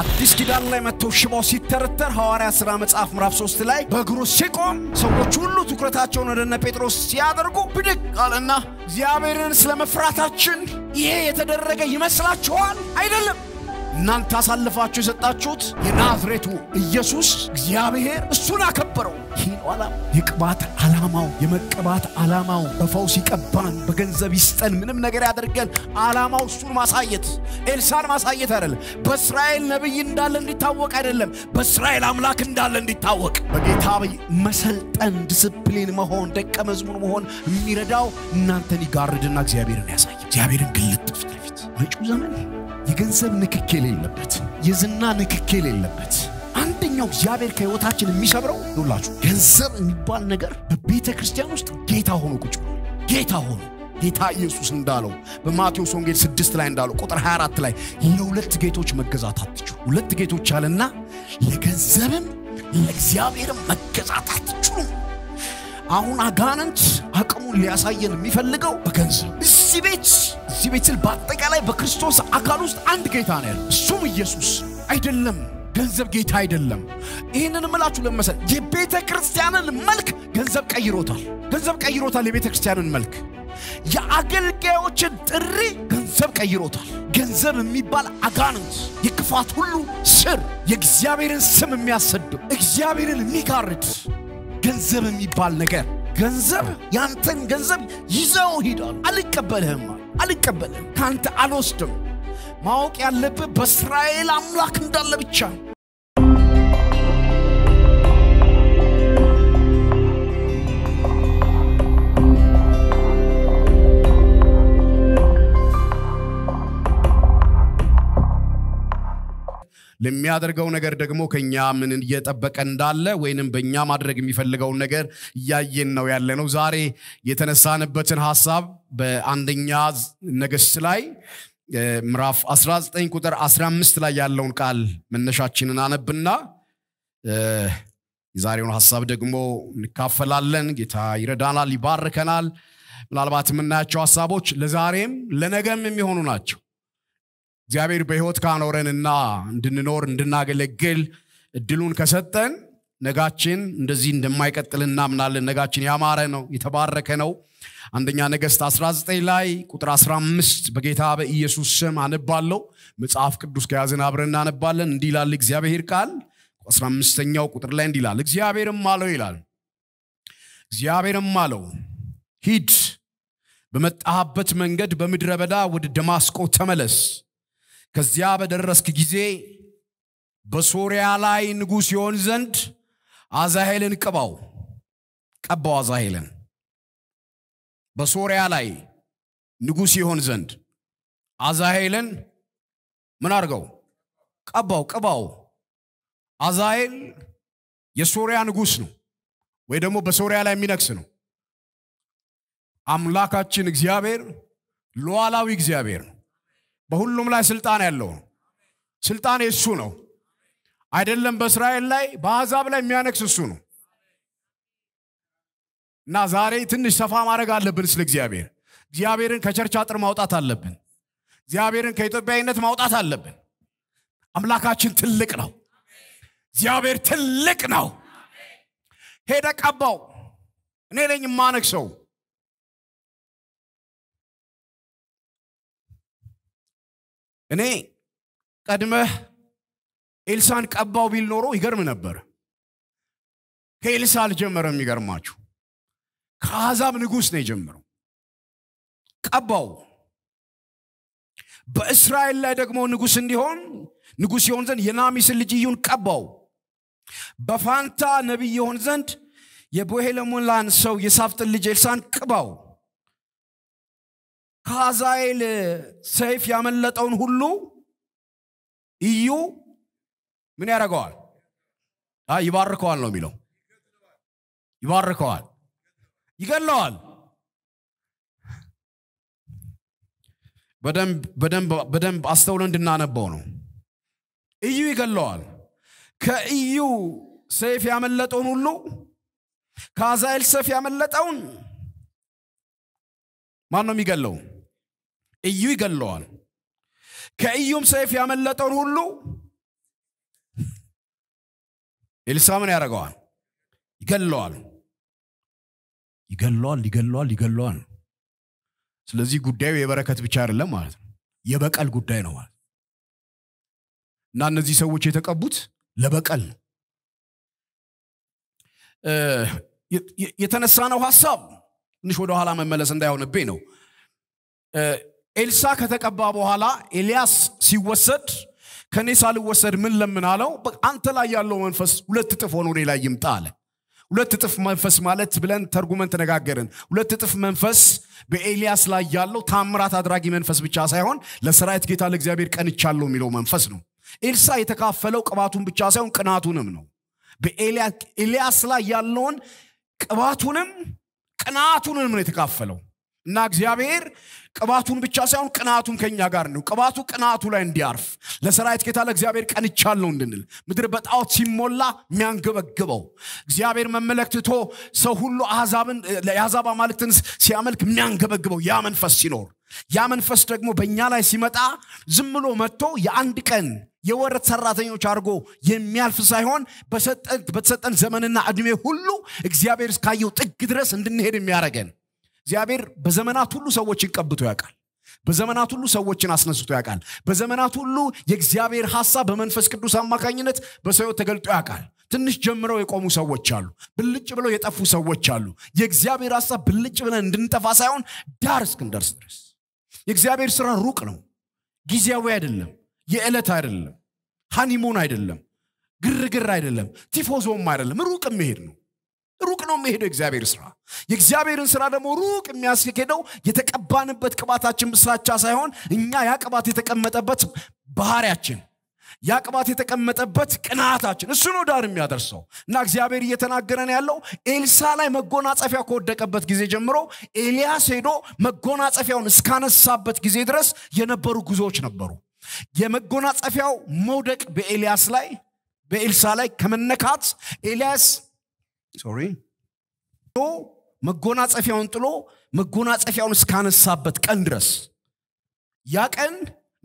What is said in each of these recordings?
አዲስ ኪዳን ላይ መጥቶ ሽባው ሲተረተር ሐዋርያ ሥራ መጽሐፍ ምዕራፍ 3 ላይ በእግሩ ሲቆም ሰዎች ሁሉ ትኩረታቸውን ወደ እነ ጴጥሮስ ሲያደርጉ ብድግ አለና እግዚአብሔርን ስለ መፍራታችን ይሄ የተደረገ ይመስላችኋል? አይደለም። እናንተ አሳልፋችሁ የሰጣችሁት የናዝሬቱ ኢየሱስ እግዚአብሔር እሱን አከበረው። ይህ ዓላማ የቅባት ዓላማው የመቀባት ዓላማው በፈውስ ይቀባን፣ በገንዘብ ይስጠን፣ ምንም ነገር ያደርገን። ዓላማው እሱን ማሳየት ኤልሳን ማሳየት አይደለም። በእስራኤል ነቢይ እንዳለ እንዲታወቅ አይደለም። በእስራኤል አምላክ እንዳለ እንዲታወቅ በጌታ መሰልጠን፣ ዲስፕሊን መሆን፣ ደቀ መዝሙር መሆን የሚረዳው እናንተን ይጋርድና እግዚአብሔርን ያሳየ እግዚአብሔርን ግልጥ ፊት ለፊት መጪው ዘመን የገንዘብ ንክክ የሌለበት፣ የዝና ንክክ የሌለበት አንደኛው እግዚአብሔር ከህይወታችን የሚሰብረው ይውላችሁ ገንዘብ የሚባል ነገር በቤተ ክርስቲያን ውስጥ ጌታ ሆኖ ቁጭ ጌታ ሆኖ ጌታ ኢየሱስ እንዳለው በማቴዎስ ወንጌል ስድስት ላይ እንዳለው ቁጥር 24 ላይ የሁለት ጌቶች መገዛት አትችሉ፣ ሁለት ጌቶች አለና ለገንዘብም ለእግዚአብሔርም መገዛት አትችሉም። አሁን አጋንንት አቅሙን ሊያሳየን የሚፈልገው በገንዘብ እዚህ ቤት እዚህ ቤት ስል በአጠቃላይ በክርስቶስ አካል ውስጥ አንድ ጌታ ነው ያለ፣ እሱም ኢየሱስ አይደለም። ገንዘብ ጌታ አይደለም። ይህንን ምላችሁ ለመሰል የቤተ ክርስቲያንን መልክ ገንዘብ ቀይሮታል። ገንዘብ ቀይሮታል የቤተ ክርስቲያንን መልክ። የአገልጋዮችን ጥሪ ገንዘብ ቀይሮታል። ገንዘብ የሚባል አጋንንት የክፋት ሁሉ ስር የእግዚአብሔርን ስም የሚያሰድብ እግዚአብሔርን የሚጋርድ ገንዘብ የሚባል ነገር ገንዘብ ያንተን ገንዘብ ይዘው ሂዳል። አልቀበልህም፣ አልቀበልህም፣ ከአንተ አልወስድም። ማወቅ ያለብህ በእስራኤል አምላክ እንዳለ ብቻ ለሚያደርገው ነገር ደግሞ ከኛ ምን እየጠበቀ እንዳለ ወይንም በእኛ ማድረግ የሚፈልገውን ነገር እያየን ነው ያለ ነው። ዛሬ የተነሳንበትን ሀሳብ በአንደኛ ነገስት ላይ ምራፍ 19 ቁጥር 15 ላይ ያለውን ቃል መነሻችንን አነብና የዛሬውን ሀሳብ ደግሞ እንካፈላለን። ጌታ ይረዳናል፣ ይባርከናል። ምናልባት የምናያቸው ሀሳቦች ለዛሬም ለነገም የሚሆኑ ናቸው። እግዚአብሔር በህይወት ካኖረንና እንድንኖር እንድናገለግል እድሉን ከሰጠን ነጋችን እንደዚህ እንደማይቀጥል እናምናለን ነጋችን ያማረ ነው የተባረከ ነው አንደኛ ነገስት 19 ላይ ቁጥር 15 በጌታ በኢየሱስ ስም አነባለው መጽሐፍ ቅዱስ ከያዝን አብረን እናነባለን እንዲህ ይላል እግዚአብሔር ቃል 15ኛው ቁጥር ላይ እንዲህ ይላል እግዚአብሔርም አለው ይላል እግዚአብሔርም አለው ሂድ በመጣህበት መንገድ በምድረ በዳ ወደ ደማስቆ ተመለስ ከዚያ በደረስክ ጊዜ በሶሪያ ላይ ንጉሥ ይሆን ዘንድ አዛሄልን ቅባው ቀባው አዛሄልን በሶሪያ ላይ ንጉሥ ይሆን ዘንድ አዛሄልን ምን አድርገው ቀባው ቅባው አዛሄል የሶሪያ ንጉሥ ነው ወይ ደግሞ በሶሪያ ላይ የሚነግስ ነው አምላካችን እግዚአብሔር ሉዓላዊ እግዚአብሔር ነው በሁሉም ላይ ስልጣን ያለው ነው። ስልጣን የእሱ ነው። አይደለም በእስራኤል ላይ በአሕዛብ ላይ የሚያነግስ እሱ ነው እና ዛሬ ትንሽ ሰፋ ማድረግ አለብን ስለ እግዚአብሔር። እግዚአብሔርን ከቸርች አጥር ማውጣት አለብን። እግዚአብሔርን ከኢትዮጵያዊነት ማውጣት አለብን። አምላካችን ትልቅ ነው። እግዚአብሔር ትልቅ ነው። ሄደ ቀባው። እኔ ነኝ የማነግሰው። እኔ ቀድመህ ኤልሳን ቀባው ቢል ኖሮ ይገርም ነበር። ከኤልሳ አልጀመረም። የሚገርማችሁ ከአሕዛብ ንጉሥ ነው የጀመረው። ቀባው። በእስራኤል ላይ ደግሞ ንጉሥ እንዲሆን ንጉሥ የሆን ዘንድ የናሚስን ልጅ እዩን ቀባው። በፋንታ ነቢይ የሆን ዘንድ የቦሄለሞላን ሰው የሳፍጥን ልጅ ኤልሳን ቅባው። ከአዛኤል ሰይፍ ያመለጠውን ሁሉ እዩ ምን ያደርገዋል? ይባርከዋል ነው የሚለው። ይባርከዋል፣ ይገለዋል። በደንብ አስተውሎ እንድናነበው ነው። እዩ ይገለዋል። ከእዩ ሰይፍ ያመለጠውን ሁሉ ከአዛኤል ሰይፍ ያመለጠውን ማን ነው የሚገለው? እዩ ይገለዋል። ከእዩም ሰይፍ ያመለጠውን ሁሉ ኤልሳ ምን ያደርገዋል? ይገለዋል ይገለዋል ይገለዋል ይገለዋል። ስለዚህ ጉዳዩ የበረከት ብቻ አይደለም ማለት ነው፣ የበቀል ጉዳይ ነው ማለት እና እነዚህ ሰዎች የተቀቡት ለበቀል የተነሳ ነው። ሀሳብ ትንሽ ወደኋላ መመለስ እንዳይሆንብኝ ነው። ኤልሳ ከተቀባ በኋላ ኤልያስ ሲወሰድ ከእኔ ሳልወሰድ ምን ለምን አለው? አንተ ላይ ያለው መንፈስ ሁለት እጥፍ ሆኖ እኔ ላይ ይምጣ አለ። ሁለት እጥፍ መንፈስ ማለት ብለን ተርጉመን ተነጋገርን። ሁለት እጥፍ መንፈስ በኤልያስ ላይ ያለው ታምራት አድራጊ መንፈስ ብቻ ሳይሆን ለሰራዊት ጌታ ለእግዚአብሔር ቀንቻለሁ የሚለው መንፈስ ነው። ኤልሳ የተካፈለው ቅባቱን ብቻ ሳይሆን ቅናቱንም ነው። በኤልያስ ላይ ያለውን ቅባቱንም ቅናቱንም ነው የተካፈለው። እና እግዚአብሔር ቅባቱን ብቻ ሳይሆን ቅናቱን ከኛ ጋር ነው። ቅባቱ ቅናቱ ላይ እንዲያርፍ ለሰራዊት ጌታ ለእግዚአብሔር ቀንቻለሁ እንድንል ምድር በጣዖት ሲሞላ የሚያንገበግበው እግዚአብሔር መመለክ ትቶ ሰው ሁሉ የአሕዛብ አማልክትን ሲያመልክ የሚያንገበግበው ያ መንፈስ ሲኖር ያ መንፈስ ደግሞ በእኛ ላይ ሲመጣ ዝም ብሎ መጥቶ የአንድ ቀን የወረት ሰራተኞች አድርጎ የሚያልፍ ሳይሆን በተሰጠን ዘመንና ዕድሜ ሁሉ እግዚአብሔር እስካየው ጥግ ድረስ እንድንሄድ የሚያደርገን እግዚአብሔር በዘመናት ሁሉ ሰዎችን ቀብቶ ያውቃል። በዘመናት ሁሉ ሰዎችን አስነስቶ ያውቃል። በዘመናት ሁሉ የእግዚአብሔር ሐሳብ በመንፈስ ቅዱስ አማካኝነት በሰው ተገልጦ ያውቃል። ትንሽ ጀምረው የቆሙ ሰዎች አሉ። ብልጭ ብለው የጠፉ ሰዎች አሉ። የእግዚአብሔር ሐሳብ ብልጭ ብለን እንድንጠፋ ሳይሆን ዳር እስክንደርስ ድረስ የእግዚአብሔር ስራ ሩቅ ነው፣ ጊዜያዊ አይደለም፣ የዕለት አይደለም፣ ሃኒሙን አይደለም፣ ግርግር አይደለም፣ ቲፎዞም አይደለም፣ ሩቅ መሄድ ነው። ሩቅ ነው የሚሄደው የእግዚአብሔር ስራ። የእግዚአብሔርን ስራ ደግሞ ሩቅ የሚያስሄደው የተቀባንበት ቅባታችን ብስራቻ ሳይሆን እኛ ያ ቅባት የተቀመጠበት ባህሪያችን ያ ቅባት የተቀመጠበት ቅናታችን እሱ ነው ዳር የሚያደርሰው እና እግዚአብሔር እየተናገረን ያለው ኤልሳ ላይ መጎናጸፊያ ከወደቀበት ጊዜ ጀምሮ ኤልያስ ሄዶ መጎናጸፊያውን እስካነሳበት ጊዜ ድረስ የነበሩ ጉዞዎች ነበሩ የመጎናጸፊያው መውደቅ በኤልያስ ላይ በኤልሳ ላይ ከመነካት ኤልያስ ሶሪ መጎናጸፊያውን ጥሎ መጎናጸፊያውን እስካነሳበት ቀን ድረስ ያ ቀን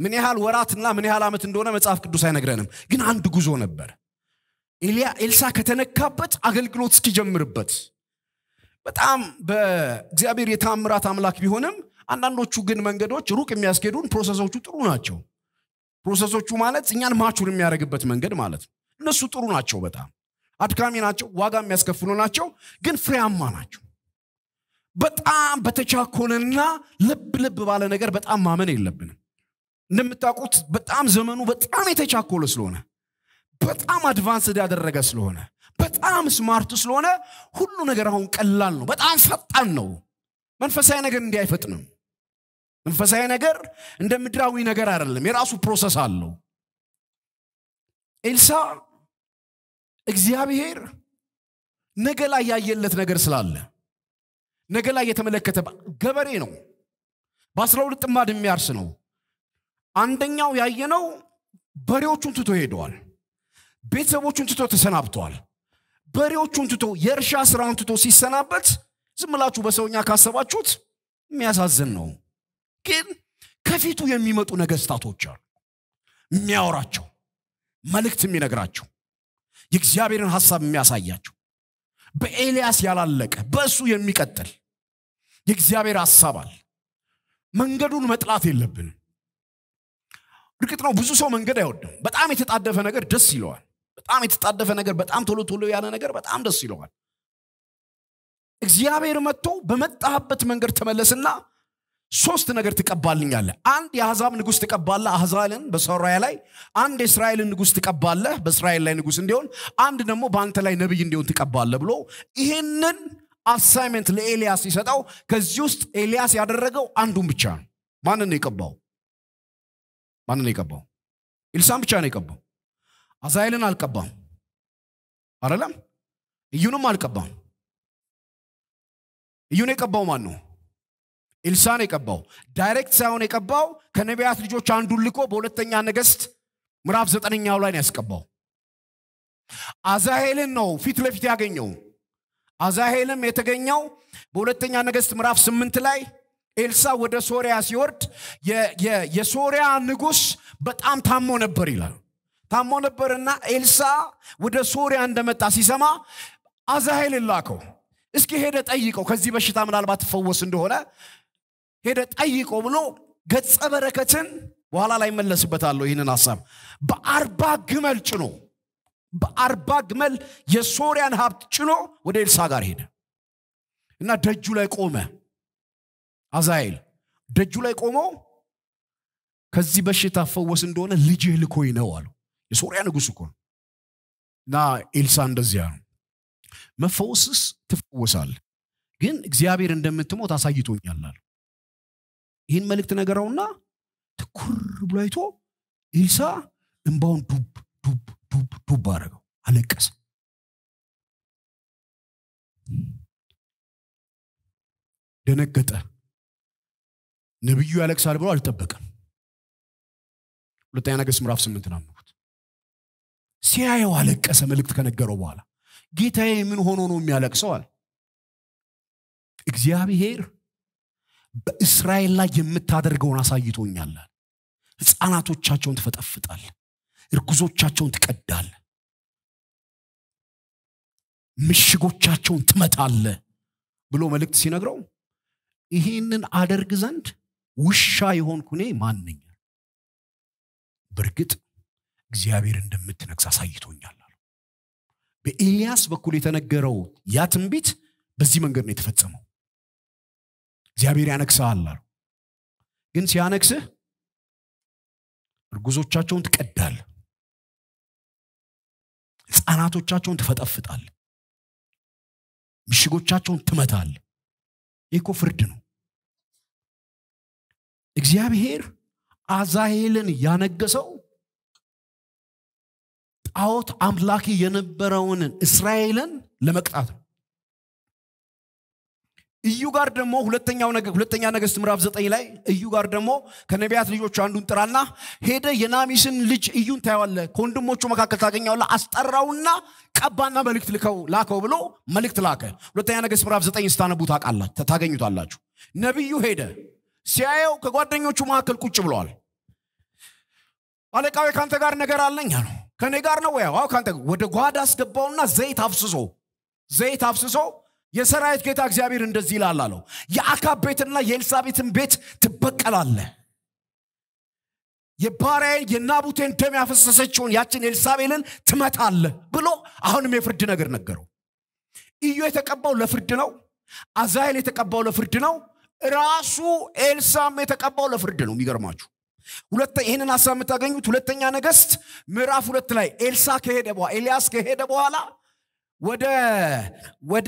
ምን ያህል ወራትና ምን ያህል ዓመት እንደሆነ መጽሐፍ ቅዱስ አይነግረንም። ግን አንድ ጉዞ ነበር። ኤልሳ ከተነካበት አገልግሎት እስኪጀምርበት በጣም በእግዚአብሔር የታምራት አምላክ ቢሆንም አንዳንዶቹ ግን መንገዶች ሩቅ የሚያስኬዱን ፕሮሰሶቹ ጥሩ ናቸው። ፕሮሰሶቹ ማለት እኛን ማቹር የሚያደርግበት መንገድ ማለት ነው። እነሱ ጥሩ ናቸው በጣም አድካሚ ናቸው ዋጋ የሚያስከፍሉ ናቸው ግን ፍሬያማ ናቸው በጣም በተቻኮለና ልብ ልብ ባለ ነገር በጣም ማመን የለብንም እንደምታውቁት በጣም ዘመኑ በጣም የተቻኮለ ስለሆነ በጣም አድቫንስድ ያደረገ ስለሆነ በጣም ስማርት ስለሆነ ሁሉ ነገር አሁን ቀላል ነው በጣም ፈጣን ነው መንፈሳዊ ነገር እንዲህ አይፈጥንም መንፈሳዊ ነገር እንደ ምድራዊ ነገር አይደለም የራሱ ፕሮሰስ አለው ኤልሳ እግዚአብሔር ነገ ላይ ያየለት ነገር ስላለ ነገ ላይ የተመለከተ ገበሬ ነው። በአስራ ሁለት ጥማድ የሚያርስ ነው። አንደኛው ያየነው በሬዎቹን ትቶ ሄደዋል። ቤተሰቦቹን ትቶ ተሰናብተዋል። በሬዎቹን ትቶ የእርሻ ስራውን ትቶ ሲሰናበት ዝምላችሁ በሰውኛ ካሰባችሁት የሚያሳዝን ነው። ግን ከፊቱ የሚመጡ ነገስታቶች አሉ። የሚያወራቸው መልእክት የሚነግራቸው የእግዚአብሔርን ሐሳብ የሚያሳያችሁ በኤልያስ ያላለቀ በእሱ የሚቀጥል የእግዚአብሔር ሐሳብ አለ። መንገዱን መጥላት የለብንም። እርግጥ ነው ብዙ ሰው መንገድ አይወድም። በጣም የተጣደፈ ነገር ደስ ይለዋል። በጣም የተጣደፈ ነገር፣ በጣም ቶሎ ቶሎ ያለ ነገር በጣም ደስ ይለዋል። እግዚአብሔር መጥቶ በመጣህበት መንገድ ተመለስና ሶስት ነገር ትቀባልኛለህ። አንድ የአሕዛብ ንጉሥ ትቀባለህ፣ አሕዛልን በሶርያ ላይ። አንድ የእስራኤልን ንጉሥ ትቀባለህ፣ በእስራኤል ላይ ንጉሥ እንዲሆን። አንድ ደግሞ በአንተ ላይ ነቢይ እንዲሆን ትቀባለህ ብሎ ይህንን አሳይመንት ለኤልያስ ሲሰጠው ከዚህ ውስጥ ኤልያስ ያደረገው አንዱን ብቻ ነው። ማንን ነው የቀባው? ማንን ነው የቀባው? ኤልሳን ብቻ ነው የቀባው። አዛኤልን አልቀባም፣ አይደለም። እዩንም አልቀባም። እዩን የቀባው ማን ነው? ኤልሳን የቀባው ዳይሬክት ሳይሆን የቀባው ከነቢያት ልጆች አንዱን ልኮ በሁለተኛ ነገስት ምዕራፍ ዘጠነኛው ላይ ነው ያስቀባው። አዛሄልን ነው ፊት ለፊት ያገኘው። አዛሄልም የተገኘው በሁለተኛ ነገስት ምዕራፍ ስምንት ላይ ኤልሳ ወደ ሶሪያ ሲወርድ የሶሪያ ንጉስ በጣም ታሞ ነበር ይላል። ታሞ ነበርና ኤልሳ ወደ ሶሪያ እንደመጣ ሲሰማ አዛሄልን ላከው። እስኪ ሄደ ጠይቀው፣ ከዚህ በሽታ ምናልባት ትፈወስ እንደሆነ ሄደ ጠይቆ ብሎ ገጸ በረከትን በኋላ ላይ መለስበታለሁ ይህንን ሀሳብ በአርባ ግመል ጭኖ በአርባ ግመል የሶሪያን ሀብት ጭኖ ወደ ኤልሳ ጋር ሄደ እና ደጁ ላይ ቆመ አዛኤል ደጁ ላይ ቆሞ ከዚህ በሽታ ፈወስ እንደሆነ ልጅህ ልኮኝ ነው አሉ የሶሪያ ንጉሥ እኮ እና ኤልሳ እንደዚያ ነው መፈወስስ ትፈወሳል ግን እግዚአብሔር እንደምትሞት አሳይቶኛል አሉ ይህን መልእክት ነገረውና ትኩር ብሎ አይቶ ኤልሳ እንባውን ዱብ ዱብ ዱብ ዱብ አረገው አለቀሰ ደነገጠ ነቢዩ ያለቅሳል ብሎ አልጠበቀም ሁለተኛ ነገስ ምዕራፍ ስምንት ናምኩት ሲያየው አለቀሰ መልእክት ከነገረው በኋላ ጌታዬ ምን ሆኖ ነው የሚያለቅሰው አለ እግዚአብሔር በእስራኤል ላይ የምታደርገውን አሳይቶኛል ህፃናቶቻቸውን ትፈጠፍጣል እርጉዞቻቸውን ትቀዳል ምሽጎቻቸውን ትመታለ ብሎ መልእክት ሲነግረው ይህንን አደርግ ዘንድ ውሻ የሆንኩ እኔ ማንኛ በእርግጥ እግዚአብሔር እንደምትነግስ አሳይቶኛል በኤልያስ በኩል የተነገረው ያ ትንቢት በዚህ መንገድ ነው የተፈጸመው እግዚአብሔር ያነግስሃል አሉ ግን ሲያነግስህ እርጉዞቻቸውን ትቀዳል ህፃናቶቻቸውን ትፈጠፍጣል ምሽጎቻቸውን ትመታል ይህ ፍርድ ነው እግዚአብሔር አዛሄልን ያነገሰው ጣዖት አምላኪ የነበረውን እስራኤልን ለመቅጣት ነው እዩ ጋር ደግሞ ሁለተኛው ሁለተኛ ነገስት ምዕራፍ ዘጠኝ ላይ እዩ ጋር ደግሞ ከነቢያት ልጆቹ አንዱን ጥራና ሄደ የናሚስን ልጅ እዩን ታየዋለ ከወንድሞቹ መካከል ታገኘዋለ አስጠራውና ቀባና መልእክት ልከው ላከው ብሎ መልእክት ላከ ሁለተኛ ነገስት ምዕራፍ ዘጠኝ ስታነቡ ታገኙታላችሁ ነቢዩ ሄደ ሲያየው ከጓደኞቹ መካከል ቁጭ ብለዋል አለቃዊ ከአንተ ጋር ነገር አለኝ ነው ከእኔ ጋር ነው ከአንተ ወደ ጓዳ አስገባውና ዘይት አፍስሶ ዘይት አፍስሶ የሰራዊት ጌታ እግዚአብሔር እንደዚህ ይላል አለው የአካብ ቤትና የኤልሳቤትን ቤት ትበቀላለ የባሪያዬን የናቡቴን ደም ያፈሰሰችውን ያችን ኤልሳቤልን ትመታለ ብሎ አሁንም የፍርድ ነገር ነገረው ኢዮ የተቀባው ለፍርድ ነው አዛይል የተቀባው ለፍርድ ነው ራሱ ኤልሳም የተቀባው ለፍርድ ነው የሚገርማችሁ ሁለተ ይህንን ሀሳብ የምታገኙት ሁለተኛ ነገስት ምዕራፍ ሁለት ላይ ኤልሳ ከሄደ በኋላ ኤልያስ ከሄደ በኋላ ወደ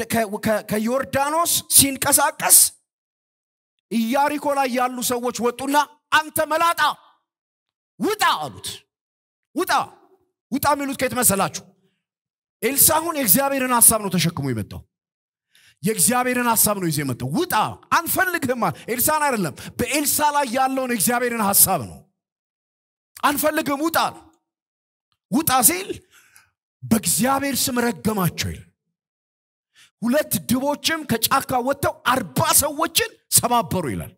ከዮርዳኖስ ሲንቀሳቀስ ኢያሪኮ ላይ ያሉ ሰዎች ወጡና አንተ መላጣ ውጣ አሉት። ውጣ ውጣ የሚሉት ከየት መሰላችሁ? ኤልሳሁን የእግዚአብሔርን ሀሳብ ነው ተሸክሞ የመጣው። የእግዚአብሔርን ሀሳብ ነው ይዜ የመጣው። ውጣ አንፈልግህም። ኤልሳን አይደለም፣ በኤልሳ ላይ ያለውን የእግዚአብሔርን ሀሳብ ነው። አንፈልግም፣ ውጣ ውጣ ሲል በእግዚአብሔር ስም ረገማቸው ይል ሁለት ድቦችም ከጫካ ወጥተው አርባ ሰዎችን ሰባበሩ ይላል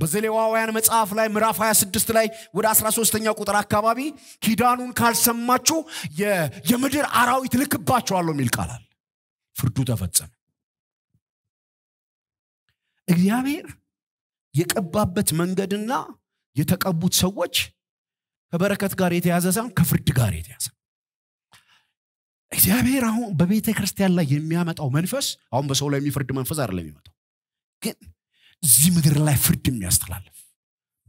በዘሌዋውያን መጽሐፍ ላይ ምዕራፍ 26 ላይ ወደ 13 ኛ ቁጥር አካባቢ ኪዳኑን ካልሰማችሁ የምድር አራዊት ልክባቸዋለሁ የሚል ቃላል ፍርዱ ተፈጸመ እግዚአብሔር የቀባበት መንገድና የተቀቡት ሰዎች ከበረከት ጋር የተያዘ ሳይሆን ከፍርድ ጋር የተያዘ እግዚአብሔር አሁን በቤተ ክርስቲያን ላይ የሚያመጣው መንፈስ አሁን በሰው ላይ የሚፈርድ መንፈስ አይደለም የሚመጣው ግን እዚህ ምድር ላይ ፍርድ የሚያስተላልፍ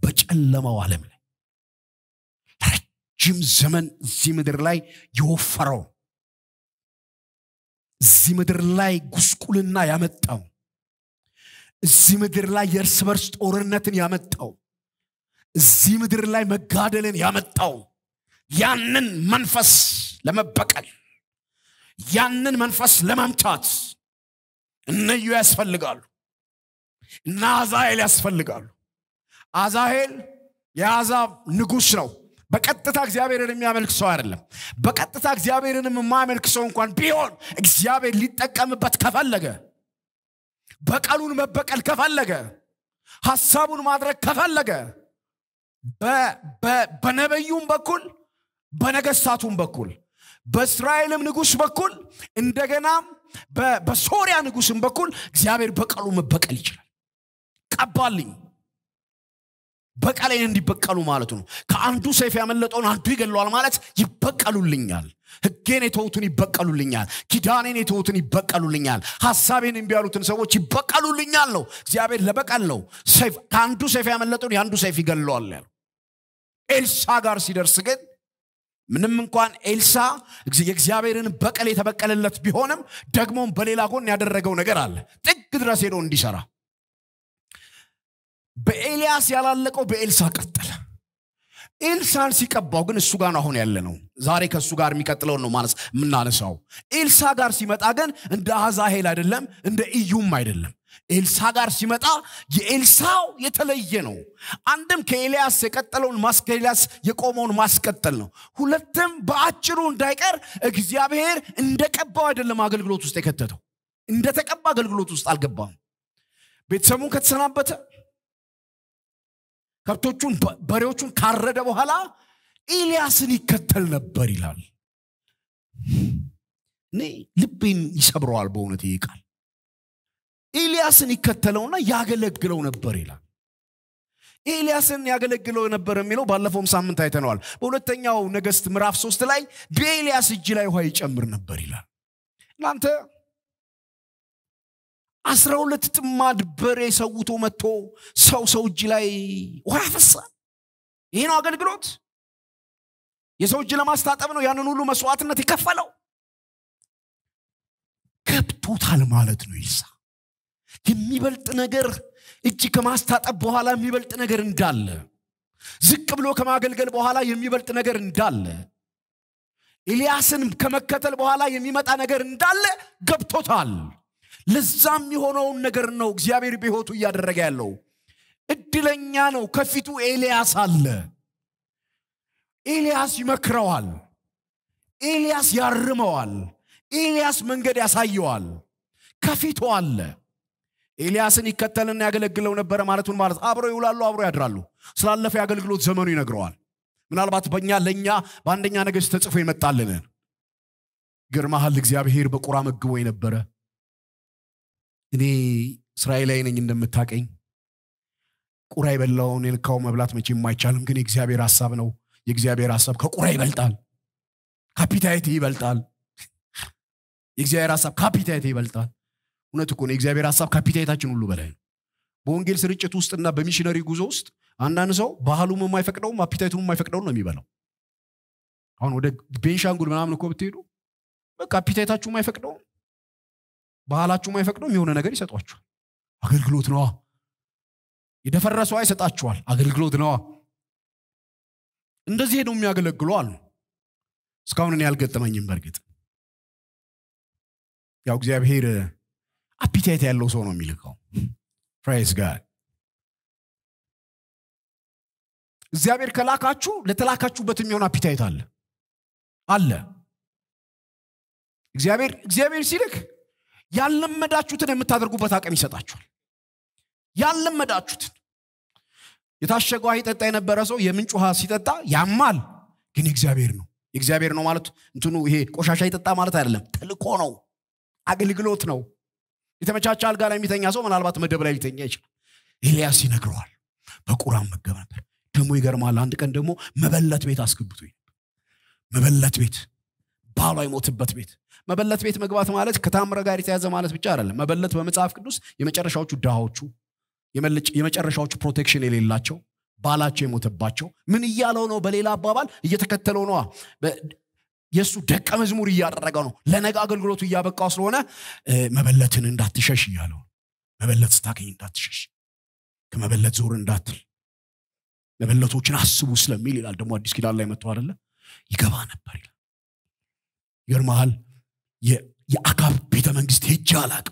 በጨለማው ዓለም ላይ ረጅም ዘመን እዚህ ምድር ላይ የወፈረው እዚህ ምድር ላይ ጉስቁልና ያመጣው እዚህ ምድር ላይ የእርስ በርስ ጦርነትን ያመጣው እዚህ ምድር ላይ መጋደልን ያመጣው ያንን መንፈስ ለመበቀል ያንን መንፈስ ለመምታት እነዩ ያስፈልጋሉ እና አዛኤል ያስፈልጋሉ አዛሄል የአዛብ ንጉሥ ነው በቀጥታ እግዚአብሔርን የሚያመልክ ሰው አይደለም በቀጥታ እግዚአብሔርንም የማያመልክ ሰው እንኳን ቢሆን እግዚአብሔር ሊጠቀምበት ከፈለገ በቀሉን መበቀል ከፈለገ ሐሳቡን ማድረግ ከፈለገ በነበዩም በኩል በነገስታቱም በኩል በእስራኤልም ንጉሥ በኩል እንደገናም በሶሪያ ንጉሥም በኩል እግዚአብሔር በቀሉ መበቀል ይችላል። ቀባልኝ በቀሌን እንዲበቀሉ ማለት ነው። ከአንዱ ሰይፍ ያመለጠውን አንዱ ይገለዋል ማለት ይበቀሉልኛል። ህጌን የተውትን ይበቀሉልኛል። ኪዳኔን የተውትን ይበቀሉልኛል። ሀሳቤን የሚያሉትን ሰዎች ይበቀሉልኛል ነው። እግዚአብሔር ለበቀል ነው። ከአንዱ ሰይፍ ያመለጠውን የአንዱ ሰይፍ ይገለዋል ያለው። ኤልሳ ጋር ሲደርስ ግን ምንም እንኳን ኤልሳ የእግዚአብሔርን በቀል የተበቀለለት ቢሆንም ደግሞም በሌላ ጎን ያደረገው ነገር አለ ጥግ ድረስ ሄዶ እንዲሰራ በኤልያስ ያላለቀው በኤልሳ ቀጠለ ኤልሳን ሲቀባው ግን እሱ ጋር አሁን ያለ ነው ዛሬ ከእሱ ጋር የሚቀጥለውን ነው ማለት የምናነሳው ኤልሳ ጋር ሲመጣ ግን እንደ አዛሄል አይደለም እንደ ኢዩም አይደለም ኤልሳ ጋር ሲመጣ የኤልሳው የተለየ ነው። አንድም ከኤልያስ የቀጠለውን ከኤልያስ የቆመውን ማስቀጠል ነው። ሁለትም በአጭሩ እንዳይቀር እግዚአብሔር እንደቀባው አይደለም አገልግሎት ውስጥ የከተተው። እንደተቀባ አገልግሎት ውስጥ አልገባም። ቤተሰቡን ከተሰናበተ ከብቶቹን በሬዎቹን ካረደ በኋላ ኤልያስን ይከተል ነበር ይላል። እኔ ልቤን ይሰብረዋል በእውነት ይቃል ኤልያስን ይከተለውና ያገለግለው ነበር ይላል ኤልያስን ያገለግለው ነበር የሚለው ባለፈውም ሳምንት አይተነዋል በሁለተኛው ነገስት ምዕራፍ ሶስት ላይ በኤልያስ እጅ ላይ ውሃ ይጨምር ነበር ይላል እናንተ አስራ ሁለት ጥማድ በሬ ሰውቶ መጥቶ ሰው ሰው እጅ ላይ ውሃ ያፈሳል ይሄ ነው አገልግሎት የሰው እጅ ለማስታጠብ ነው ያንን ሁሉ መስዋዕትነት የከፈለው ገብቶታል ማለት ነው ይልሳ የሚበልጥ ነገር እጅ ከማስታጠብ በኋላ የሚበልጥ ነገር እንዳለ፣ ዝቅ ብሎ ከማገልገል በኋላ የሚበልጥ ነገር እንዳለ፣ ኤልያስን ከመከተል በኋላ የሚመጣ ነገር እንዳለ ገብቶታል። ለዛም የሆነውን ነገር ነው እግዚአብሔር በሕይወቱ እያደረገ ያለው። እድለኛ ነው። ከፊቱ ኤልያስ አለ። ኤልያስ ይመክረዋል። ኤልያስ ያርመዋል። ኤልያስ መንገድ ያሳየዋል። ከፊቱ አለ። ኤልያስን ይከተልና ያገለግለው ነበረ ማለቱን ማለት አብረው ይውላሉ፣ አብረው ያድራሉ። ስላለፈ የአገልግሎት ዘመኑ ይነግረዋል። ምናልባት በእኛ ለእኛ በአንደኛ ነገሥት ተጽፎ ይመጣልን። ይገርምሃል፣ እግዚአብሔር በቁራ መግቦ የነበረ እኔ እስራኤላዊ ነኝ እንደምታቀኝ ቁራ የበላውን የልካው መብላት መቼ የማይቻልም፣ ግን የእግዚአብሔር ሀሳብ ነው። የእግዚአብሔር ሀሳብ ከቁራ ይበልጣል። ካፒታይት ይበልጣል። የእግዚአብሔር ሀሳብ ካፒታይት ይበልጣል። እውነት እኮ ነው። የእግዚአብሔር ሀሳብ ካፒታይታችን ሁሉ በላይ ነው። በወንጌል ስርጭት ውስጥና በሚሽነሪ ጉዞ ውስጥ አንዳንድ ሰው ባህሉም የማይፈቅደውም አፒታይቱም የማይፈቅደውን ነው የሚበላው። አሁን ወደ ቤንሻንጉል ምናምን እኮ ብትሄዱ በቃ አፒታይታችሁም አይፈቅደውም ባህላችሁም አይፈቅደውም የሆነ ነገር ይሰጧችኋል። አገልግሎት ነዋ። የደፈረሰዋ አይሰጣችኋል። አገልግሎት ነዋ። እንደዚህ ሄደው የሚያገለግሉ አሉ። እስካሁን እኔ አልገጠመኝም። በእርግጥ ያው እግዚአብሔር አፒታይት ያለው ሰው ነው የሚልከው ፕራይዝ ጋድ እግዚአብሔር ከላካችሁ ለተላካችሁበት የሚሆን አፒታይት አለ አለ እግዚአብሔር እግዚአብሔር ሲልክ ያልለመዳችሁትን የምታደርጉበት አቅም ይሰጣችኋል ያልለመዳችሁትን የታሸገ ውሃ ይጠጣ የነበረ ሰው የምንጭ ውሃ ሲጠጣ ያማል ግን እግዚአብሔር ነው እግዚአብሔር ነው ማለት እንትኑ ይሄ ቆሻሻ ይጠጣ ማለት አይደለም ተልኮ ነው አገልግሎት ነው የተመቻቸ አልጋ ላይ የሚተኛ ሰው ምናልባት መደብ ላይ ሊተኛ ይችላል ኤልያስ ይነግረዋል በቁራ መገብ ነበር ደግሞ ይገርማል አንድ ቀን ደግሞ መበለት ቤት አስገብቶ መበለት ቤት ባሏ ይሞትበት ቤት መበለት ቤት መግባት ማለት ከታምረ ጋር የተያዘ ማለት ብቻ አይደለም መበለት በመጽሐፍ ቅዱስ የመጨረሻዎቹ ድሃዎቹ የመጨረሻዎቹ ፕሮቴክሽን የሌላቸው ባላቸው የሞተባቸው ምን እያለው ነው በሌላ አባባል እየተከተለው ነዋ የእሱ ደቀ መዝሙር እያደረገ ነው ለነገ አገልግሎቱ እያበቃው ስለሆነ መበለትን እንዳትሸሽ እያለው መበለት ስታገኝ እንዳትሸሽ ከመበለት ዞር እንዳትል መበለቶችን አስቡ ስለሚል ይላል ደግሞ አዲስ ኪዳን ላይ መጥቶ አደለ ይገባ ነበር ይላል ይገርመሃል የአካብ ቤተ መንግስት ሄጅ አላቅ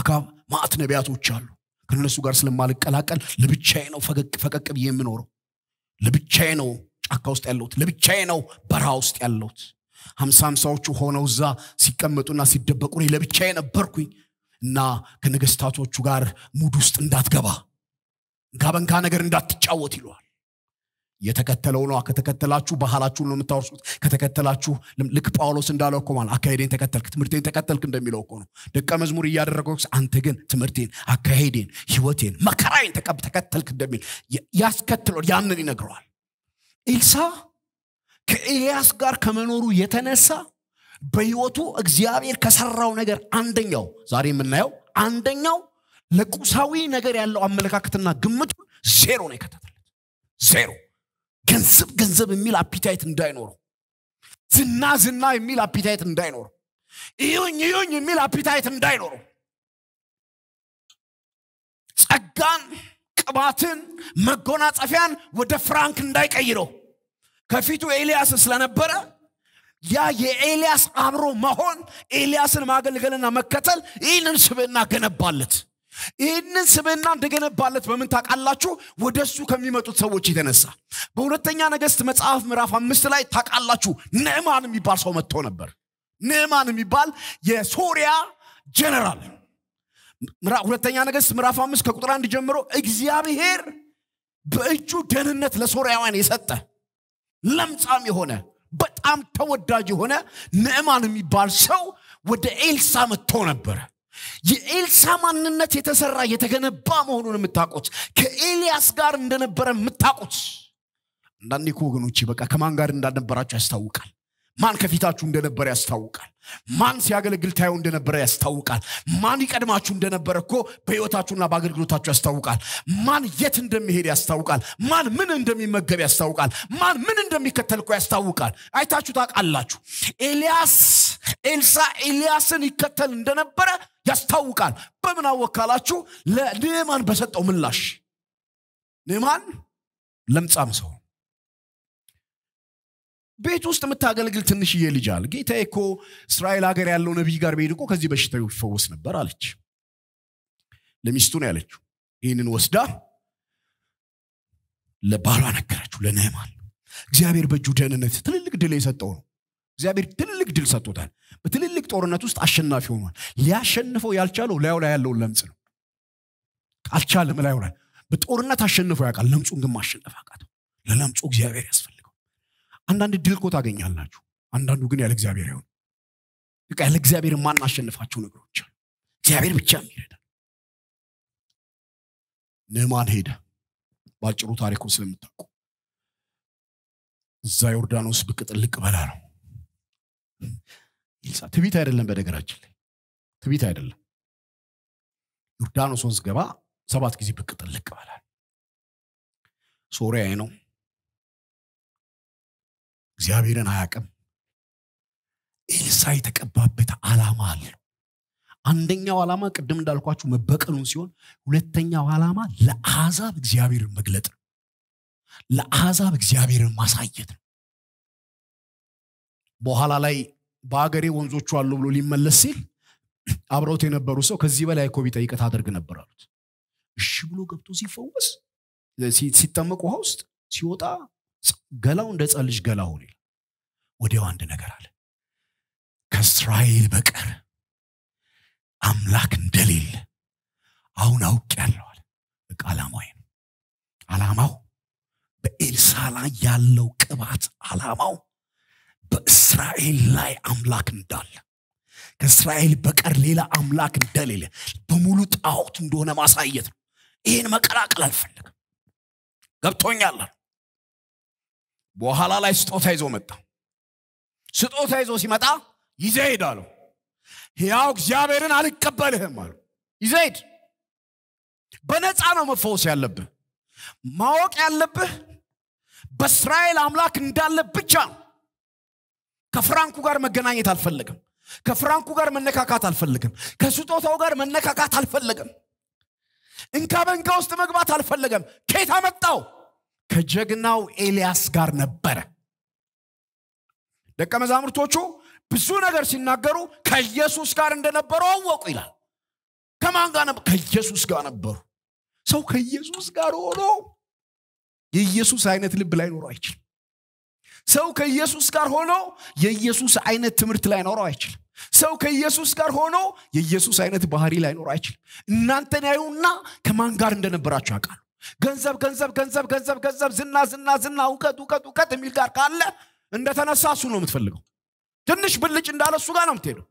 አካብ ማዕት ነቢያቶች አሉ ከነሱ ጋር ስለማልቀላቀል ለብቻዬ ነው ፈቀቅ ብዬ የምኖረው ለብቻዬ ነው ጫካ ውስጥ ያለሁት፣ ለብቻዬ ነው በረሃ ውስጥ ያለሁት። ሀምሳ ሀምሳዎቹ ሆነው እዛ ሲቀመጡና ሲደበቁ እኔ ለብቻዬ ነበርኩኝ እና ከነገስታቶቹ ጋር ሙድ ውስጥ እንዳትገባ ጋበንካ ነገር እንዳትጫወት ይለዋል። የተከተለው ነ ከተከተላችሁ ባህላችሁን ነው የምታወርሱት። ከተከተላችሁ ልክ ጳውሎስ እንዳለው እኮ ማለት አካሄዴን ተከተልክ፣ ትምህርቴን ተከተልክ እንደሚለው እኮ ነው። ደቀ መዝሙር እያደረገ አንተ ግን ትምህርቴን፣ አካሄዴን፣ ህይወቴን፣ መከራዬን ተከተልክ እንደሚል ያስከትለው ያንን ይነግረዋል። ኤልሳ ከኤልያስ ጋር ከመኖሩ የተነሳ በህይወቱ እግዚአብሔር ከሰራው ነገር አንደኛው ዛሬ የምናየው አንደኛው ለቁሳዊ ነገር ያለው አመለካከትና ግምቱን ዜሮ ነው የከተተለት ዜሮ ገንዘብ ገንዘብ የሚል አፒታይት እንዳይኖረው ዝና ዝና የሚል አፒታይት እንዳይኖረው እዩኝ እዩኝ የሚል አፒታይት እንዳይኖረው ጸጋን ቅባትን መጎናጸፊያን ወደ ፍራንክ እንዳይቀይረው ከፊቱ ኤልያስ ስለነበረ ያ የኤልያስ አብሮ መሆን ኤልያስን ማገልገልና መከተል ይህንን ስብና ገነባለት ይህንን ስብና እንደገነባለት በምን ታውቃላችሁ ወደሱ ከሚመጡት ሰዎች የተነሳ በሁለተኛ ነገስት መጽሐፍ ምዕራፍ አምስት ላይ ታውቃላችሁ ንዕማን የሚባል ሰው መጥቶ ነበር ንዕማን የሚባል የሶሪያ ጀነራል ሁለተኛ ነገስት ምዕራፍ አምስት ከቁጥር አንድ ጀምሮ እግዚአብሔር በእጁ ደህንነት ለሶርያውያን የሰጠ ለምጻም የሆነ በጣም ተወዳጅ የሆነ ንዕማን የሚባል ሰው ወደ ኤልሳ መጥቶ ነበረ። የኤልሳ ማንነት የተሰራ የተገነባ መሆኑን የምታውቁት ከኤልያስ ጋር እንደነበረ የምታውቁት አንዳንዴ እኮ በቃ ከማን ጋር እንዳልነበራቸው ያስታውቃል። ማን ከፊታችሁ እንደነበረ ያስታውቃል። ማን ሲያገለግል ታየው እንደነበረ ያስታውቃል። ማን ይቀድማችሁ እንደነበረ እኮ በሕይወታችሁና በአገልግሎታችሁ ያስታውቃል። ማን የት እንደሚሄድ ያስታውቃል። ማን ምን እንደሚመገብ ያስታውቃል። ማን ምን እንደሚከተል እኮ ያስታውቃል። አይታችሁ ታውቃላችሁ። ኤልያስ ኤልሳ ኤልያስን ይከተል እንደነበረ ያስታውቃል። በምን አወካላችሁ? ለንዕማን በሰጠው ምላሽ ንዕማን ለምጻም ሰው ቤት ውስጥ የምታገለግል ትንሽዬ ልጅ አለ። ጌታዬ እኮ እስራኤል ሀገር ያለው ነቢይ ጋር ብሄድ እኮ ከዚህ በሽታ ይፈወስ ነበር አለች። ለሚስቱ ነው ያለችው። ይህንን ወስዳ ለባሏ ነገረችው፣ ለነማን እግዚአብሔር በእጁ ደህንነት ትልልቅ ድል የሰጠው ነው። እግዚአብሔር ትልልቅ ድል ሰጥቶታል። በትልልቅ ጦርነት ውስጥ አሸናፊ ሆኗል። ሊያሸንፈው ያልቻለው ላዩ ላይ ያለውን ለምጽ ነው። አልቻለም። ላዩ ላይ በጦርነት አሸንፈው ያውቃል። ለምጹን ግን ማሸነፍ አቃተው። ለለምጹ እግዚአብሔር ያስፈል አንዳንድ ድል እኮ ታገኛላችሁ አንዳንዱ ግን ያለ እግዚአብሔር አይሆን በቃ ያለ እግዚአብሔር የማናሸንፋቸው ነገሮች አሉ እግዚአብሔር ብቻ የሚረዳ ንዕማን ሄደ በአጭሩ ታሪኩ ስለምታውቁ እዛ ዮርዳኖስ ብቅጥልቅ በላ ነው ይልሳ ትቢት አይደለም በነገራችን ላይ ትቢት አይደለም ዮርዳኖስ ወንዝ ገባ ሰባት ጊዜ ብቅጥልቅ ጥልቅ በላል ሶሪያዊ ነው እግዚአብሔርን አያቅም ኤልሳ የተቀባበት አላማ አለው አንደኛው ዓላማ ቅድም እንዳልኳችሁ መበቀሉን ሲሆን ሁለተኛው ዓላማ ለአዛብ እግዚአብሔርን መግለጥ ነው ለአዛብ እግዚአብሔርን ማሳየት ነው በኋላ ላይ በአገሬ ወንዞቹ አሉ ብሎ ሊመለስ ሲል አብረውት የነበሩ ሰው ከዚህ በላይ ኮቢ ጠይቀት አድርግ ነበር አሉት እሺ ብሎ ገብቶ ሲፈወስ ሲጠመቅ ውሃ ውስጥ ሲወጣ ገላው እንደ ልጅ ገላ ሆነ ወዲያው አንድ ነገር አለ ከእስራኤል በቀር አምላክ እንደሌለ አሁን አውቅ ያለዋል በቃ አላማው ነው አላማው በኤልሳ ላይ ያለው ቅባት አላማው በእስራኤል ላይ አምላክ እንዳለ ከእስራኤል በቀር ሌላ አምላክ እንደሌለ በሙሉ ጣዖት እንደሆነ ማሳየት ነው ይህን መቀላቀል አልፈልግም ገብቶኛል በኋላ ላይ ስጦታ ይዞ መጣ ስጦታ ይዞ ሲመጣ ይዘ ሂድ አለው። ሕያው እግዚአብሔርን አልቀበልህም አሉ። ይዘ በነፃ ነው መፈወስ ያለብህ። ማወቅ ያለብህ በእስራኤል አምላክ እንዳለ ብቻ ከፍራንኩ ጋር መገናኘት አልፈለግም። ከፍራንኩ ጋር መነካካት አልፈልግም። ከስጦታው ጋር መነካካት አልፈልግም። እንካ በእንካ ውስጥ መግባት አልፈለገም። ከየት አመጣው? ከጀግናው ኤልያስ ጋር ነበረ። ደቀ መዛሙርቶቹ ብዙ ነገር ሲናገሩ ከኢየሱስ ጋር እንደነበሩ አወቁ ይላል። ከማን ጋር ከኢየሱስ ጋር ነበሩ። ሰው ከኢየሱስ ጋር ሆኖ የኢየሱስ አይነት ልብ ላይ ኖሮ አይችልም። ሰው ከኢየሱስ ጋር ሆኖ የኢየሱስ አይነት ትምህርት ላይ ላይኖረው አይችልም። ሰው ከኢየሱስ ጋር ሆኖ የኢየሱስ አይነት ባህሪ ላይኖረው አይችልም። እናንተን ያዩና ከማን ጋር እንደነበራቸው ያውቃሉ። ገንዘብ ገንዘብ ገንዘብ ገንዘብ ገንዘብ፣ ዝና ዝና ዝና፣ እውቀት እውቀት እውቀት የሚል ጋር ካለ እንደተነሳ እሱ ነው የምትፈልገው ትንሽ ብልጭ እንዳለ እሱ ጋር ነው የምትሄደው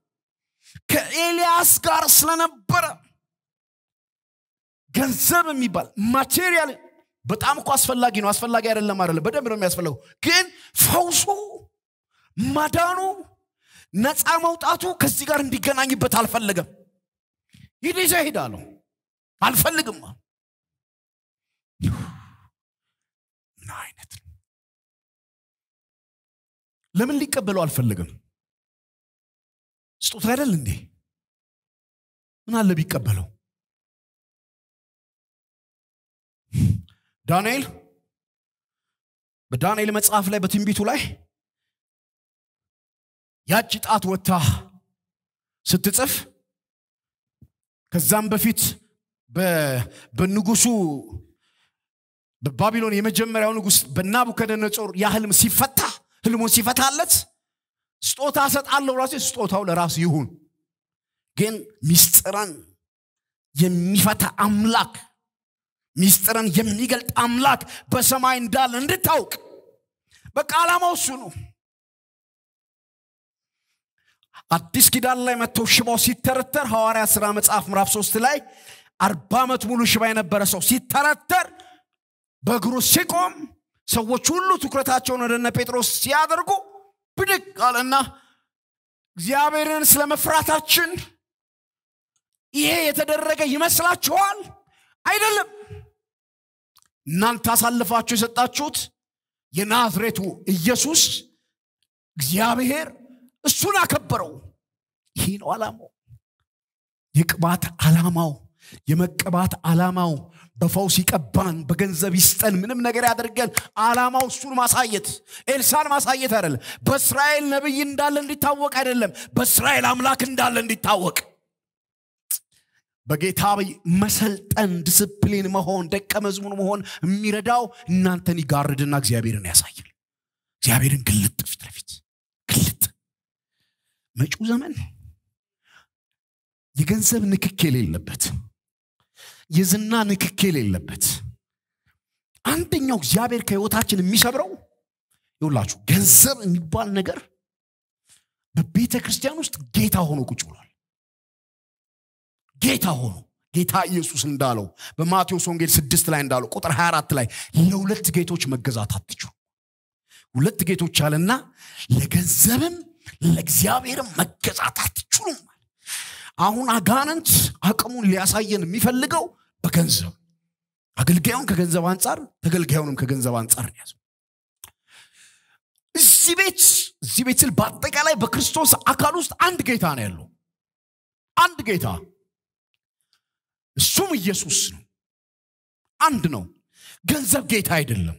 ከኤልያስ ጋር ስለነበረ ገንዘብ የሚባል ማቴሪያል በጣም እኮ አስፈላጊ ነው አስፈላጊ አይደለም አይደለም በደንብ ነው የሚያስፈልገው ግን ፈውሱ ማዳኑ ነፃ መውጣቱ ከዚህ ጋር እንዲገናኝበት አልፈለገም ይህ ይዘ ሄዳለሁ አልፈልግም ምን አይነት ለምን ሊቀበለው አልፈለገም? ስጦታ አይደል እንዴ? ምን አለ ቢቀበለው? ዳንኤል በዳንኤል መጽሐፍ ላይ በትንቢቱ ላይ ያቺ ጣት ወታ ስትጽፍ ከዛም በፊት በንጉሱ በባቢሎን የመጀመሪያው ንጉስ በናቡከደነጾር ያህልም ሲፈታ ህልሙን ሲፈታለት ስጦታ ሰጣለሁ ራሴ ስጦታው ለራሱ ይሁን። ግን ሚስጥረን የሚፈታ አምላክ ሚስጥረን የሚገልጥ አምላክ በሰማይ እንዳለ እንድታውቅ በቃ ዓላማው እሱ ነው። አዲስ ኪዳን ላይ መጥተው ሽባው ሲተረተር ሐዋርያ ሥራ መጽሐፍ ምዕራፍ ሶስት ላይ አርባ ዓመት ሙሉ ሽባ የነበረ ሰው ሲተረተር በእግሩ ሲቆም ሰዎች ሁሉ ትኩረታቸውን ወደነ ጴጥሮስ ሲያደርጉ ብድግ አለና እግዚአብሔርን ስለመፍራታችን ይሄ የተደረገ ይመስላችኋል አይደለም እናንተ አሳልፋችሁ የሰጣችሁት የናዝሬቱ ኢየሱስ እግዚአብሔር እሱን አከበረው ይህ ነው አላማው የቅባት አላማው የመቀባት አላማው በፈውስ ይቀባን፣ በገንዘብ ይስጠን፣ ምንም ነገር ያደርገን። አላማው እሱን ማሳየት ኤልሳን ማሳየት አይደለም። በእስራኤል ነቢይ እንዳለ እንዲታወቅ አይደለም። በእስራኤል አምላክ እንዳለ እንዲታወቅ በጌታ መሰልጠን፣ ዲስፕሊን መሆን፣ ደቀ መዝሙር መሆን የሚረዳው እናንተን ይጋርድና እግዚአብሔርን ያሳያል። እግዚአብሔርን ግልጥ ፊት ለፊት ግልጥ መጪው ዘመን የገንዘብ ንክክ የሌለበት የዝና ንክክ የሌለበት አንደኛው እግዚአብሔር ከህይወታችን የሚሰብረው ይውላችሁ ገንዘብ የሚባል ነገር በቤተ ክርስቲያን ውስጥ ጌታ ሆኖ ቁጭ ብሏል ጌታ ሆኖ ጌታ ኢየሱስ እንዳለው በማቴዎስ ወንጌል ስድስት ላይ እንዳለው ቁጥር 24 ላይ ለሁለት ጌቶች መገዛት አትችሉ ሁለት ጌቶች አለና ለገንዘብም ለእግዚአብሔርም መገዛት አትችሉም አሁን አጋንንት አቅሙን ሊያሳየን የሚፈልገው በገንዘብ አገልጋዩን ከገንዘብ አንጻር ተገልጋዩንም ከገንዘብ አንጻር ያዘው እዚህ ቤት እዚህ ቤት ስል በአጠቃላይ በክርስቶስ አካል ውስጥ አንድ ጌታ ነው ያለው አንድ ጌታ እሱም ኢየሱስ ነው አንድ ነው ገንዘብ ጌታ አይደለም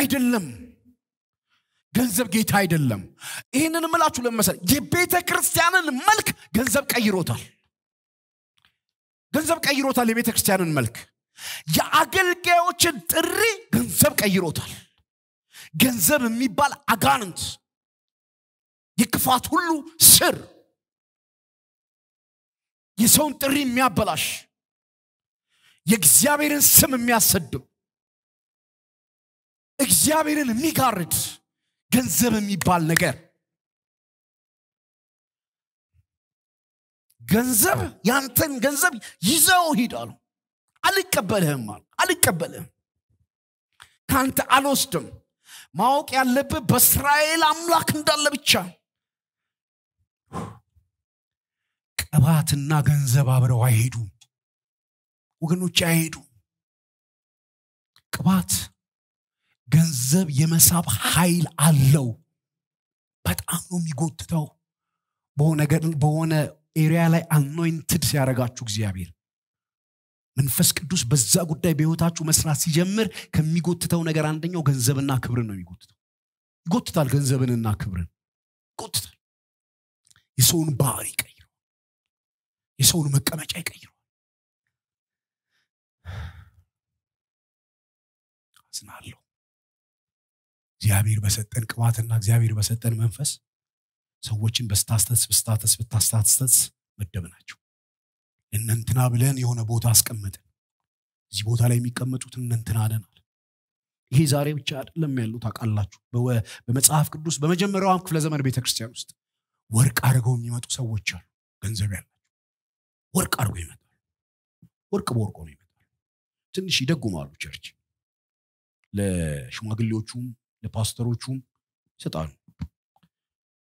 አይደለም ገንዘብ ጌታ አይደለም ይህንን ምላችሁ ለመሰል የቤተ ክርስቲያንን መልክ ገንዘብ ቀይሮታል ገንዘብ ቀይሮታል የቤተ ክርስቲያንን መልክ የአገልጋዮችን ጥሪ ገንዘብ ቀይሮታል ገንዘብ የሚባል አጋንንት የክፋት ሁሉ ስር የሰውን ጥሪ የሚያበላሽ የእግዚአብሔርን ስም የሚያሰድብ እግዚአብሔርን የሚጋርድ ገንዘብ የሚባል ነገር ገንዘብ ያንተን ገንዘብ ይዘው ሂዳሉ አልቀበልህም አሉ አልቀበልህም ከአንተ አልወስድም ማወቅ ያለብህ በእስራኤል አምላክ እንዳለ ብቻ ቅባትና ገንዘብ አብረው አይሄዱ ወገኖች አይሄዱ ቅባት ገንዘብ የመሳብ ኃይል አለው በጣም ነው የሚጎትተው በሆነ ኤሪያ ላይ አኖይንትድ ሲያደረጋችሁ እግዚአብሔር መንፈስ ቅዱስ በዛ ጉዳይ በህይወታችሁ መስራት ሲጀምር ከሚጎትተው ነገር አንደኛው ገንዘብና ክብርን ነው የሚጎትተው ይጎትታል ገንዘብንና ክብርን ይጎትታል የሰውን ባህር ይቀይረዋል የሰውን መቀመጫ ይቀይረዋል አዝናለሁ እግዚአብሔር በሰጠን ቅባትና እግዚአብሔር በሰጠን መንፈስ ሰዎችን በስታስተስ በስታተስ በስታተስ መደብ ናቸው። እነንትና ብለን የሆነ ቦታ አስቀመጥን። እዚህ ቦታ ላይ የሚቀመጡት እነንትና አለናል። ይሄ ዛሬ ብቻ አይደለም ያሉት ታውቃላችሁ። በመጽሐፍ ቅዱስ በመጀመሪያው ክፍለ ዘመን ቤተክርስቲያን ውስጥ ወርቅ አድርገው የሚመጡ ሰዎች አሉ። ገንዘብ ያላቸው ወርቅ አድርገው ይመጣሉ። ወርቅ በወርቆ ነው ይመጣሉ። ትንሽ ይደጉማሉ። ቸርች ለሽማግሌዎቹም ለፓስተሮቹም ይሰጣሉ።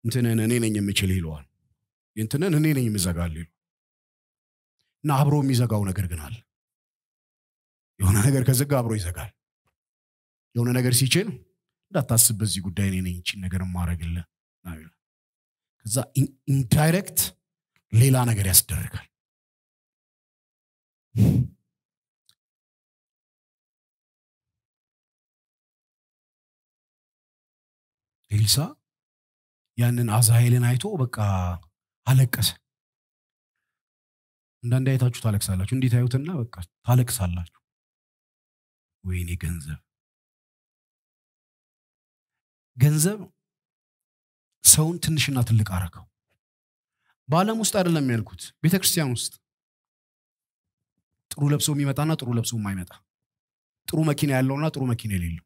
እንትንን እኔ ነኝ የምችል ይለዋል። እንትንን እኔ ነኝ የምዘጋል ይሉ እና አብሮ የሚዘጋው ነገር ግን አለ። የሆነ ነገር ከዘጋ አብሮ ይዘጋል። የሆነ ነገር ሲችል እንዳታስብ በዚህ ጉዳይ እኔ ነኝ ይችን ነገር ማድረግለ ከዛ ኢንዳይሬክት ሌላ ነገር ያስደርጋል። ኤልሳ ያንን አዛሄልን አይቶ በቃ አለቀሰ። አንዳንዴ አይታችሁ ታለቅሳላችሁ። እንዴት አዩትና በቃ ታለቅሳላችሁ። ወይኔ ገንዘብ ገንዘብ ሰውን ትንሽና ትልቅ አረከው። በዓለም ውስጥ አይደለም ያልኩት፣ ቤተ ክርስቲያን ውስጥ ጥሩ ለብሶ የሚመጣና ጥሩ ለብሶ የማይመጣ፣ ጥሩ መኪና ያለውና ጥሩ መኪና የሌለው፣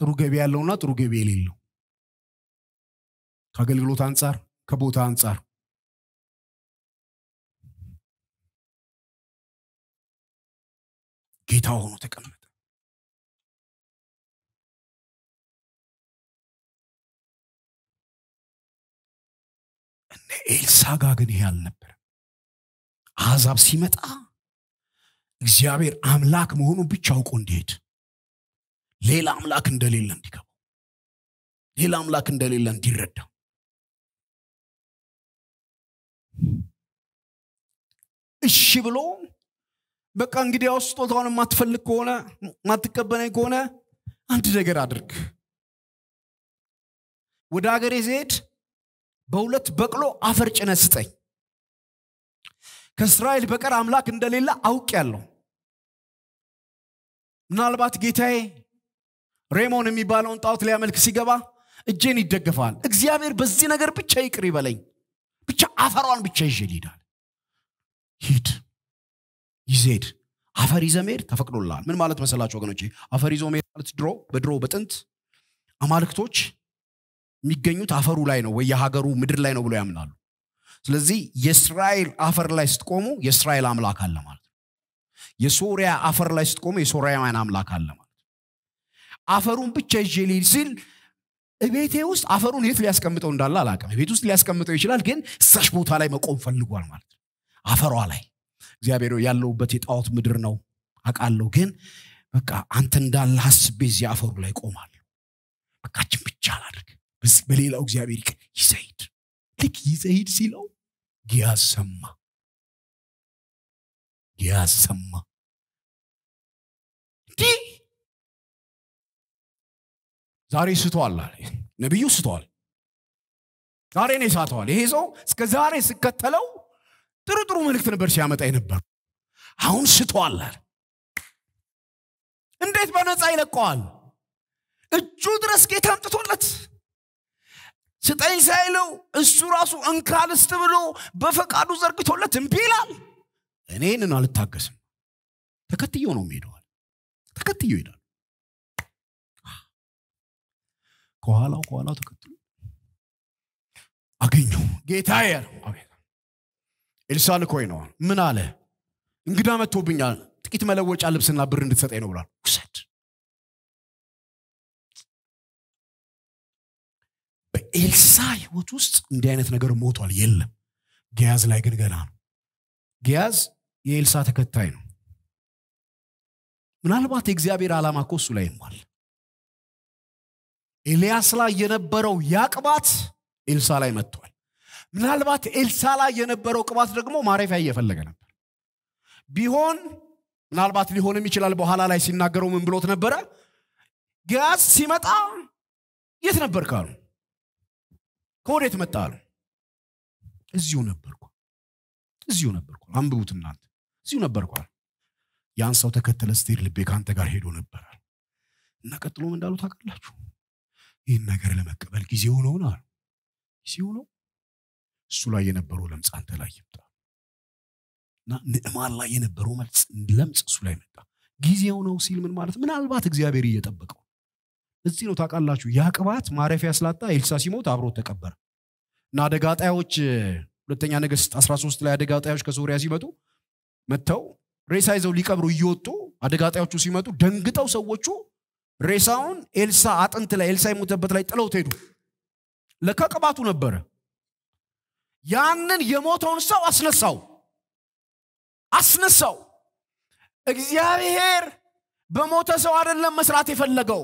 ጥሩ ገቢ ያለውና ጥሩ ገቢ የሌለው ከአገልግሎት አንጻር፣ ከቦታ አንጻር ጌታ ሆኖ ተቀመጠ። እነ ኤልሳ ጋ ግን ይሄ አልነበረ። አሕዛብ ሲመጣ እግዚአብሔር አምላክ መሆኑ ብቻ አውቆ እንዲሄድ ሌላ አምላክ እንደሌለ እንዲገባው ሌላ አምላክ እንደሌለ እንዲረዳው እሺ ብሎ በቃ እንግዲያውስ ስጦታውን የማትፈልግ ከሆነ ማትቀበለኝ ከሆነ አንድ ነገር አድርግ ወደ ሀገሬ ዘሄድ በሁለት በቅሎ አፈር ጭነ ስጠኝ ከእስራኤል በቀር አምላክ እንደሌለ አውቅ ያለው ምናልባት ጌታዬ ሬሞን የሚባለውን ጣዖት ሊያመልክ ሲገባ እጄን ይደገፋል እግዚአብሔር በዚህ ነገር ብቻ ይቅር ይበለኝ ብቻ አፈሯን ብቻ ይዤ ይሄዳል ሂድ ይዜድ አፈር ይዘ መሄድ ተፈቅዶልሃል ምን ማለት መሰላቸው ወገኖች አፈር ይዞ መሄድ ማለት ድሮ በድሮ በጥንት አማልክቶች የሚገኙት አፈሩ ላይ ነው ወይ የሀገሩ ምድር ላይ ነው ብሎ ያምናሉ ስለዚህ የእስራኤል አፈር ላይ ስትቆሙ የእስራኤል አምላክ አለ ማለት ነው የሶሪያ አፈር ላይ ስትቆሙ የሶሪያውያን አምላክ አለ ማለት አፈሩን ብቻ ይዤ ሲል ቤቴ ውስጥ አፈሩን የት ሊያስቀምጠው እንዳለ አላቅም ቤት ውስጥ ሊያስቀምጠው ይችላል ግን እሳሽ ቦታ ላይ መቆም ፈልጓል ማለት አፈሯ ላይ እግዚአብሔር ያለውበት የጣዖት ምድር ነው አቃለሁ ግን በቃ አንተ እንዳለ አስቤ እዚህ አፈሩ ላይ ቆማለሁ በቃችን ብቻ አላድርግ በሌላው እግዚአብሔር ይቅ ይዘሂድ ልክ ይዘሂድ ሲለው ጊያዝ ሰማ ጊያዝ ዛሬ ስቷል አለ ነቢዩ ስቷል ዛሬ ነው ይሳተዋል ይሄ ሰው እስከ ዛሬ ስከተለው ጥሩ ጥሩ መልእክት ነበር ሲያመጣ የነበሩ አሁን ስቷል እንዴት በነፃ ይለቀዋል እጁ ድረስ ጌታ አምጥቶለት ስጠኝ ሳይለው እሱ ራሱ እንካልስት ብሎ በፈቃዱ ዘርግቶለት እምቢ ይላል እኔንን አልታገስም ተከትየው ነው ሄደዋል ተከትዮ ይሄዳል ከኋላው ከኋላው ተከትሎ አገኘው ጌታ ያለው ኤልሳ ልኮኝ ነው። ምን አለ? እንግዳ መጥቶብኛል፣ ጥቂት መለወጫ ልብስና ብር እንድትሰጠኝ ነው ብሏል። ውሰድ። በኤልሳ ህይወት ውስጥ እንዲህ አይነት ነገር ሞቷል፣ የለም። ጊያዝ ላይ ግን ገና ነው። ጊያዝ የኤልሳ ተከታይ ነው። ምናልባት የእግዚአብሔር ዓላማ እኮ እሱ ላይ ሟል። ኤልያስ ላይ የነበረው ያቅባት ኤልሳ ላይ መጥቷል። ምናልባት ኤልሳ ላይ የነበረው ቅባት ደግሞ ማረፊያ እየፈለገ ነበር ቢሆን ምናልባት ሊሆንም ይችላል በኋላ ላይ ሲናገረው ምን ብሎት ነበረ ግያዝ ሲመጣ የት ነበር ካሉ ከወዴት መጣ አሉ እዚሁ ነበርኩ እዚሁ ነበርኩ አንብቡት እናንተ እዚሁ ነበርኩ ያን ሰው ተከተለ ስትሄድ ልቤ ከአንተ ጋር ሄዶ ነበራል እና ቀጥሎም እንዳሉ ታውቃላችሁ ይህን ነገር ለመቀበል ጊዜ ሆነውን አሉ ጊዜ ሆነው እሱ ላይ የነበረው ለምጽ አንተ ላይ ይምጣ እና ንዕማን ላይ የነበረው ለምጽ እሱ ላይ መጣ። ጊዜው ነው ሲል ምን ማለት ምናልባት እግዚአብሔር እየጠበቀው እዚህ ነው ታውቃላችሁ። ቅባት ማረፊያ ስላጣ ኤልሳ ሲሞት አብሮ ተቀበረ እና አደጋ ጣዮች ሁለተኛ ነገስት 13 ላይ አደጋ ጣዮች ከሶሪያ ሲመጡ መጥተው ሬሳ ይዘው ሊቀብሩ እየወጡ አደጋ ጣዮቹ ሲመጡ ደንግጠው ሰዎቹ ሬሳውን ኤልሳ አጥንት ላይ ኤልሳ የሞተበት ላይ ጥለው ሄዱ። ለካ ቅባቱ ነበረ። ያንን የሞተውን ሰው አስነሳው አስነሳው እግዚአብሔር በሞተ ሰው አይደለም መስራት የፈለገው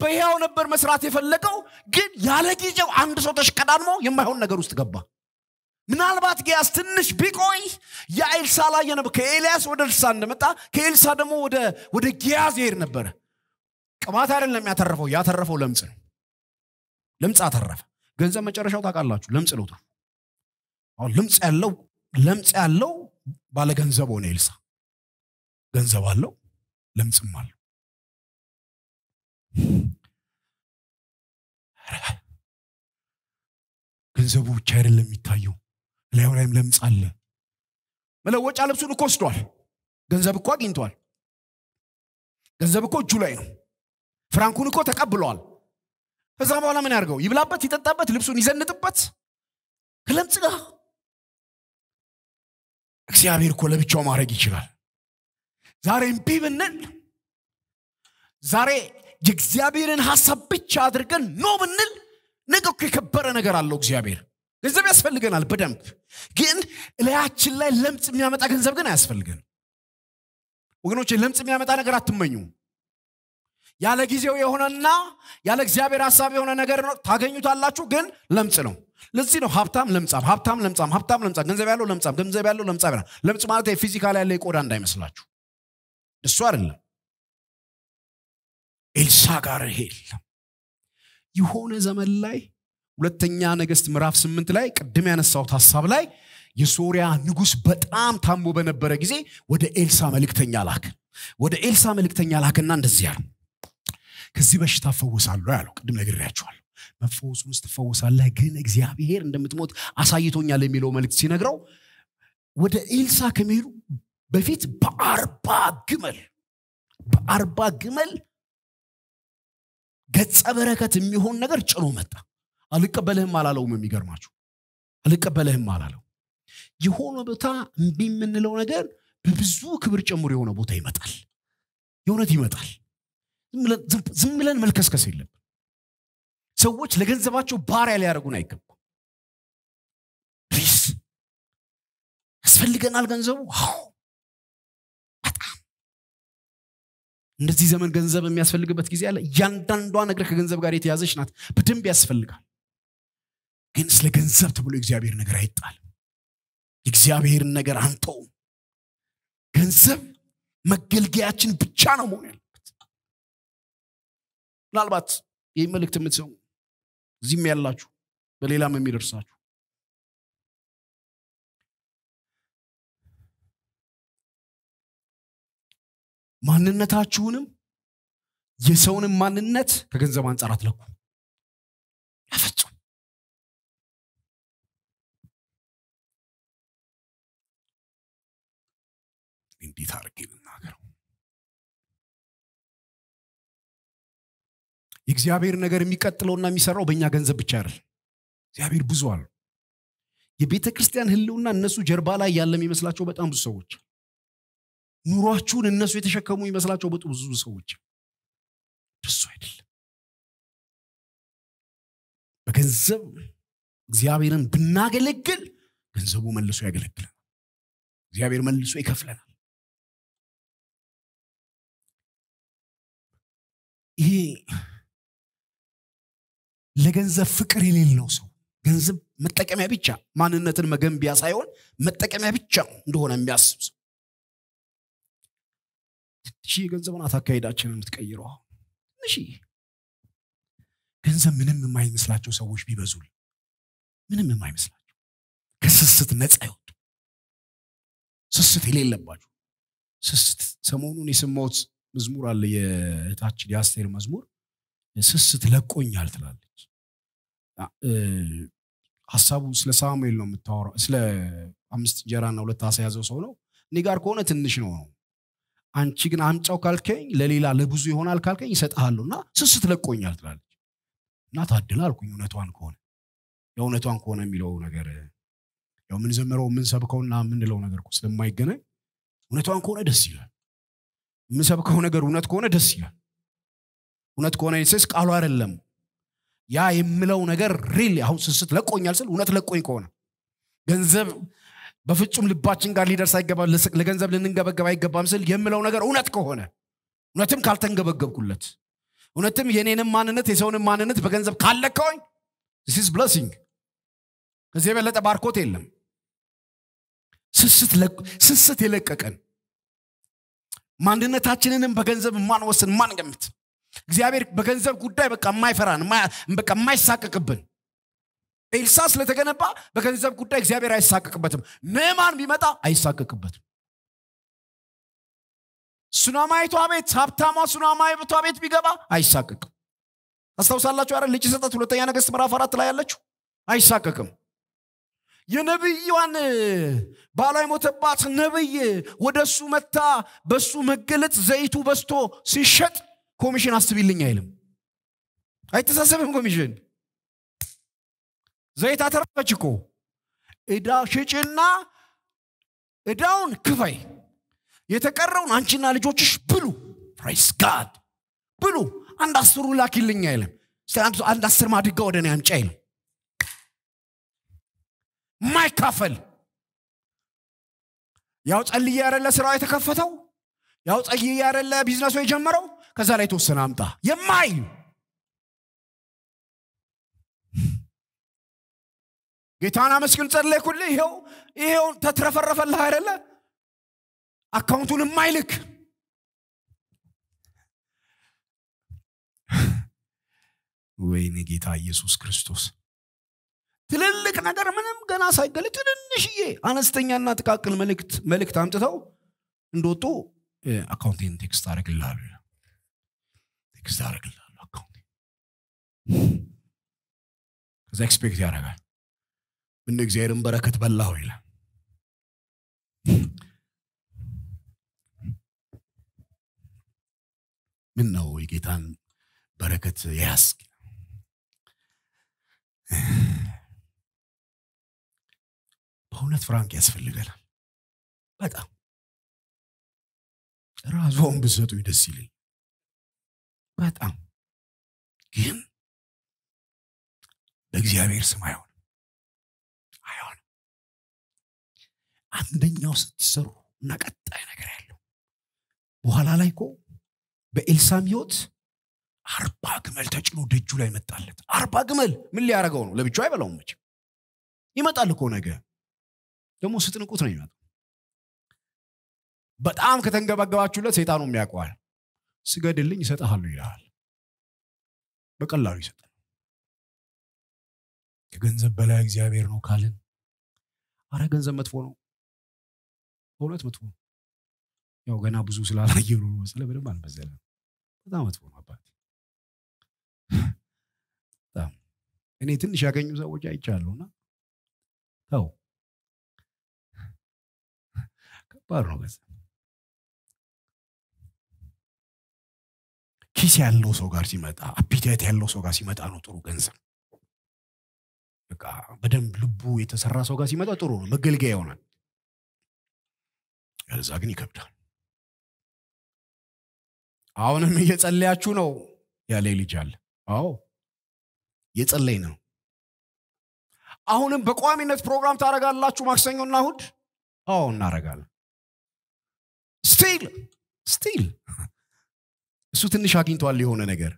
በሕያው ነበር መስራት የፈለገው ግን ያለ ጊዜው አንድ ሰው ተሽቀዳድሞ የማይሆን ነገር ውስጥ ገባ ምናልባት ጊያስ ትንሽ ቢቆይ የኤልሳ ላይ ነበር ከኤልያስ ወደ ኤልሳ እንደመጣ ከኤልሳ ደግሞ ወደ ጊያዝ ይሄድ ነበረ ቅባት አይደለም ያተረፈው ያተረፈው ለምጽ ነው ለምጽ አተረፈ ገንዘብ መጨረሻው ታውቃላችሁ ለምጽ ለውታል አሁን ልምጽ ያለው ለምጽ ያለው ባለገንዘብ ሆነ ኤልሳ ገንዘብ አለው ለምጽም አለው ገንዘቡ ብቻ አይደለም የሚታየው ላይ ላይም ለምጽ አለ መለወጫ ልብሱን እኮ ወስዷል ገንዘብ እኮ አግኝቷል ገንዘብ እኮ እጁ ላይ ነው ፍራንኩን እኮ ተቀብለዋል ከዛ በኋላ ምን ያርገው ይብላበት ይጠጣበት ልብሱን ይዘንጥበት ከለምጽ ጋር እግዚአብሔር እኮ ለብቻው ማድረግ ይችላል ዛሬ እምቢ ብንል ዛሬ የእግዚአብሔርን ሀሳብ ብቻ አድርገን ኖ ብንል ነገ እኮ የከበረ ነገር አለው እግዚአብሔር ገንዘብ ያስፈልገናል በደንብ ግን እላያችን ላይ ለምጽ የሚያመጣ ገንዘብ ግን አያስፈልገን ወገኖች ለምጽ የሚያመጣ ነገር አትመኙ ያለ ጊዜው የሆነና ያለ እግዚአብሔር ሀሳብ የሆነ ነገር ታገኙታላችሁ ግን ለምጽ ነው ለዚህ ነው ሀብታም ለምጻም፣ ሀብታም ለምጻም፣ ሀብታም ለምጻም፣ ገንዘብ ያለው ለምጻም፣ ገንዘብ ያለው ለምጻም ይላል። ለምጽ ማለት የፊዚካል ያለ የቆዳ እንዳይመስላችሁ፣ እሱ አይደለም። ኤልሳ ጋር ይሄ የለም። የሆነ ዘመን ላይ ሁለተኛ ነገስት ምዕራፍ ስምንት ላይ ቅድም ያነሳሁት ሀሳብ ላይ የሶሪያ ንጉስ በጣም ታሞ በነበረ ጊዜ ወደ ኤልሳ መልእክተኛ ላክ ወደ ኤልሳ መልእክተኛ ላክና እንደዚህ ያለው ከዚህ በሽታ ፈወሳለሁ ያለው ቅድም ነግሬያችኋል። መፈወስ ውስጥ ትፈወሳለህ ግን እግዚአብሔር እንደምትሞት አሳይቶኛል የሚለው መልእክት ሲነግረው ወደ ኤልሳ ከመሄዱ በፊት በአርባ ግመል በአርባ ግመል ገጸ በረከት የሚሆን ነገር ጭኖ መጣ አልቀበልህም አላለውም የሚገርማችሁ አልቀበልህም አላለው የሆነ ቦታ እምቢ የምንለው ነገር በብዙ ክብር ጨምሮ የሆነ ቦታ ይመጣል የእውነት ይመጣል ዝም ብለን መልከስከስ የለብን ሰዎች ለገንዘባቸው ባሪያ ሊያደርጉን አይገባም ፕሊስ ያስፈልገናል ገንዘቡ በጣም እንደዚህ ዘመን ገንዘብ የሚያስፈልግበት ጊዜ አለ እያንዳንዷ ነገር ከገንዘብ ጋር የተያዘች ናት በደንብ ያስፈልጋል ግን ስለ ገንዘብ ተብሎ እግዚአብሔር ነገር አይጣልም የእግዚአብሔርን ነገር አንተውም ገንዘብ መገልገያችን ብቻ ነው መሆን ያለበት ምናልባት ይህ መልእክት የምትሰሙ እዚህም ያላችሁ በሌላም የሚደርሳችሁ ማንነታችሁንም የሰውንም ማንነት ከገንዘብ አንጻር አትለኩ አፈጹ እንዴት አርጌ ልናገረው የእግዚአብሔር ነገር የሚቀጥለውና የሚሰራው በእኛ ገንዘብ ብቻ አይደል እግዚአብሔር ብዙ አሉ የቤተ ክርስቲያን ህልውና እነሱ ጀርባ ላይ ያለ የሚመስላቸው በጣም ብዙ ሰዎች ኑሯችሁን እነሱ የተሸከሙ ይመስላቸው በጡ ብዙ ሰዎች ደሱ አይደለም በገንዘብ እግዚአብሔርን ብናገለግል ገንዘቡ መልሶ ያገለግለናል እግዚአብሔር መልሶ ይከፍለናል ይሄ ለገንዘብ ፍቅር የሌለው ሰው ገንዘብ መጠቀሚያ ብቻ ማንነትን መገንቢያ ሳይሆን መጠቀሚያ ብቻ እንደሆነ የሚያስብ ሰው ትንሽ የገንዘብ ናት አካሄዳችንን የምትቀይረው ትንሽ ገንዘብ ምንም የማይመስላቸው ሰዎች ቢበዙል ምንም የማይመስላቸው ከስስት ነፃ ይወጡ ስስት የሌለባቸው ስስት ሰሞኑን የሰማሁት መዝሙር አለ የእህታችን የአስቴር መዝሙር ስስት ለቆኛል ትላለች ሀሳቡ ስለ ሳሙኤል ነው የምታወራው። ስለ አምስት እንጀራና ሁለት አሳ ያዘው ሰው ነው። እኔ ጋር ከሆነ ትንሽ ነው ነው አንቺ ግን አምጫው ካልከኝ ለሌላ ለብዙ ይሆናል ካልከኝ ይሰጥሃለሁ እና ስስት ለቆኛል ትላለች እና ታድላ አልኩኝ። እውነቷን ከሆነ የእውነቷን ከሆነ የሚለው ነገር ያው የምንዘምረው የምንሰብከውና የምንለው ነገር ስለማይገናኝ እውነቷን ከሆነ ደስ ይላል። የምንሰብከው ነገር እውነት ከሆነ ደስ ይላል። እውነት ከሆነ ስስ ቃሉ አይደለም ያ የምለው ነገር ሪል አሁን ስስት ለቆኛል ስል እውነት ለቆኝ ከሆነ ገንዘብ በፍጹም ልባችን ጋር ሊደርስ አይገባ ለገንዘብ ልንገበገብ አይገባም ስል የምለው ነገር እውነት ከሆነ እውነትም ካልተንገበገብኩለት እውነትም የኔንም ማንነት የሰውንም ማንነት በገንዘብ ካለከውኝ ስ ብለሲንግ ከዚህ የበለጠ ባርኮት የለም ስስት የለቀቀን ማንነታችንንም በገንዘብ ማንወስን ማንገምት እግዚአብሔር በገንዘብ ጉዳይ በቃ የማይፈራን በቃ የማይሳቀቅብን ኤልሳ ስለተገነባ በገንዘብ ጉዳይ እግዚአብሔር አይሳቀቅበትም ንዕማን ቢመጣ አይሳቀቅበትም ሱናማይቷ ቤት ሀብታሟ ሱናማይቷ ቤት ቢገባ አይሳቀቅም አስታውሳላችሁ አረ ልጅ ሰጠት ሁለተኛ ነገስት ምራፍ አራት ላይ ያለችው አይሳቀቅም የነብይዋን ባሏ የሞተባት ነብይ ወደ እሱ መታ በሱ መገለጥ ዘይቱ በስቶ ሲሸጥ ኮሚሽን አስቢልኝ አይልም። አይተሳሰብም ኮሚሽን። ዘይት አተረፈች እኮ እዳ ሽጭና እዳውን ክፈይ፣ የተቀረውን አንቺና ልጆችሽ ብሉ። ፕራይስ ጋድ ብሉ። አንድ አስሩ ላኪልኝ አይልም። አንድ አስር ማድጋ ወደ እኔ አምጪ አይልም። ማይካፈል ያው ጸልዬ ያደለ ስራ የተከፈተው ያው ጸልዬ ያደለ ቢዝነሱ የጀመረው ከዛ ላይ የተወሰነ አምጣ የማይ ጌታን አመስግን ጸለይኩልህ፣ ይሄው ይሄው ተትረፈረፈልህ አይደለ? አካውንቱን የማይልክ ወይኔ ጌታ ኢየሱስ ክርስቶስ ትልልቅ ነገር ምንም ገና ሳይገለጥ ትንንሽዬ አነስተኛና ጥቃቅን መልእክት አምጥተው እንደወጡ አካውንቴን ቴክስት አደርግልሃለሁ ኤክስት ያደርግልሃል አካውንት ከዛ ኤክስፔክት ያደርጋል ምን እግዚአብሔርን በረከት በላሁ ይላል ምን ነው የጌታን በረከት የያዝክ በእውነት ፍራንክ ያስፈልገናል በጣም ራሷን ብሰጡ ደስ ይለኝ በጣም ግን በእግዚአብሔር ስም አይሆን አይሆን አንደኛው ስትሰሩ እና ቀጣይ ነገር ያለው በኋላ ላይ እኮ በኤልሳም ህይወት አርባ ግመል ተጭኖ ደጁ ላይ መጣለት አርባ ግመል ምን ሊያደረገው ነው ለብቻው አይበላውም መች ይመጣል ኮ ነገ ደግሞ ስጥንቁት ነው ይመጣ በጣም ከተንገበገባችሁለት ሴጣኑ የሚያውቀዋል ስገድልኝ እሰጥሃለሁ ይልሃል። በቀላሉ ይሰጣል። ከገንዘብ በላይ እግዚአብሔር ነው ካልን፣ አረ ገንዘብ መጥፎ ነው፣ በእውነት መጥፎ ነው። ያው ገና ብዙ ስላላየሩ መስለ በደንብ አልበዘለም። በጣም መጥፎ ነው አባት። በጣም እኔ ትንሽ ያገኙ ሰዎች አይቻለሁና ተው፣ ከባድ ነው ገንዘብ ኪስ ያለው ሰው ጋር ሲመጣ አፒታይት ያለው ሰው ጋር ሲመጣ ነው ጥሩ ገንዘብ። በቃ በደንብ ልቡ የተሰራ ሰው ጋር ሲመጣ ጥሩ ነው፣ መገልገያ ይሆናል። ያለዛ ግን ይከብዳል። አሁንም እየጸለያችሁ ነው ያለ ልጅ አለ። አዎ የጸለይ ነው። አሁንም በቋሚነት ፕሮግራም ታደርጋላችሁ ማክሰኞና ሁድ አዎ እናረጋለን ስቲል ስቲል እሱ ትንሽ አግኝቷል የሆነ ነገር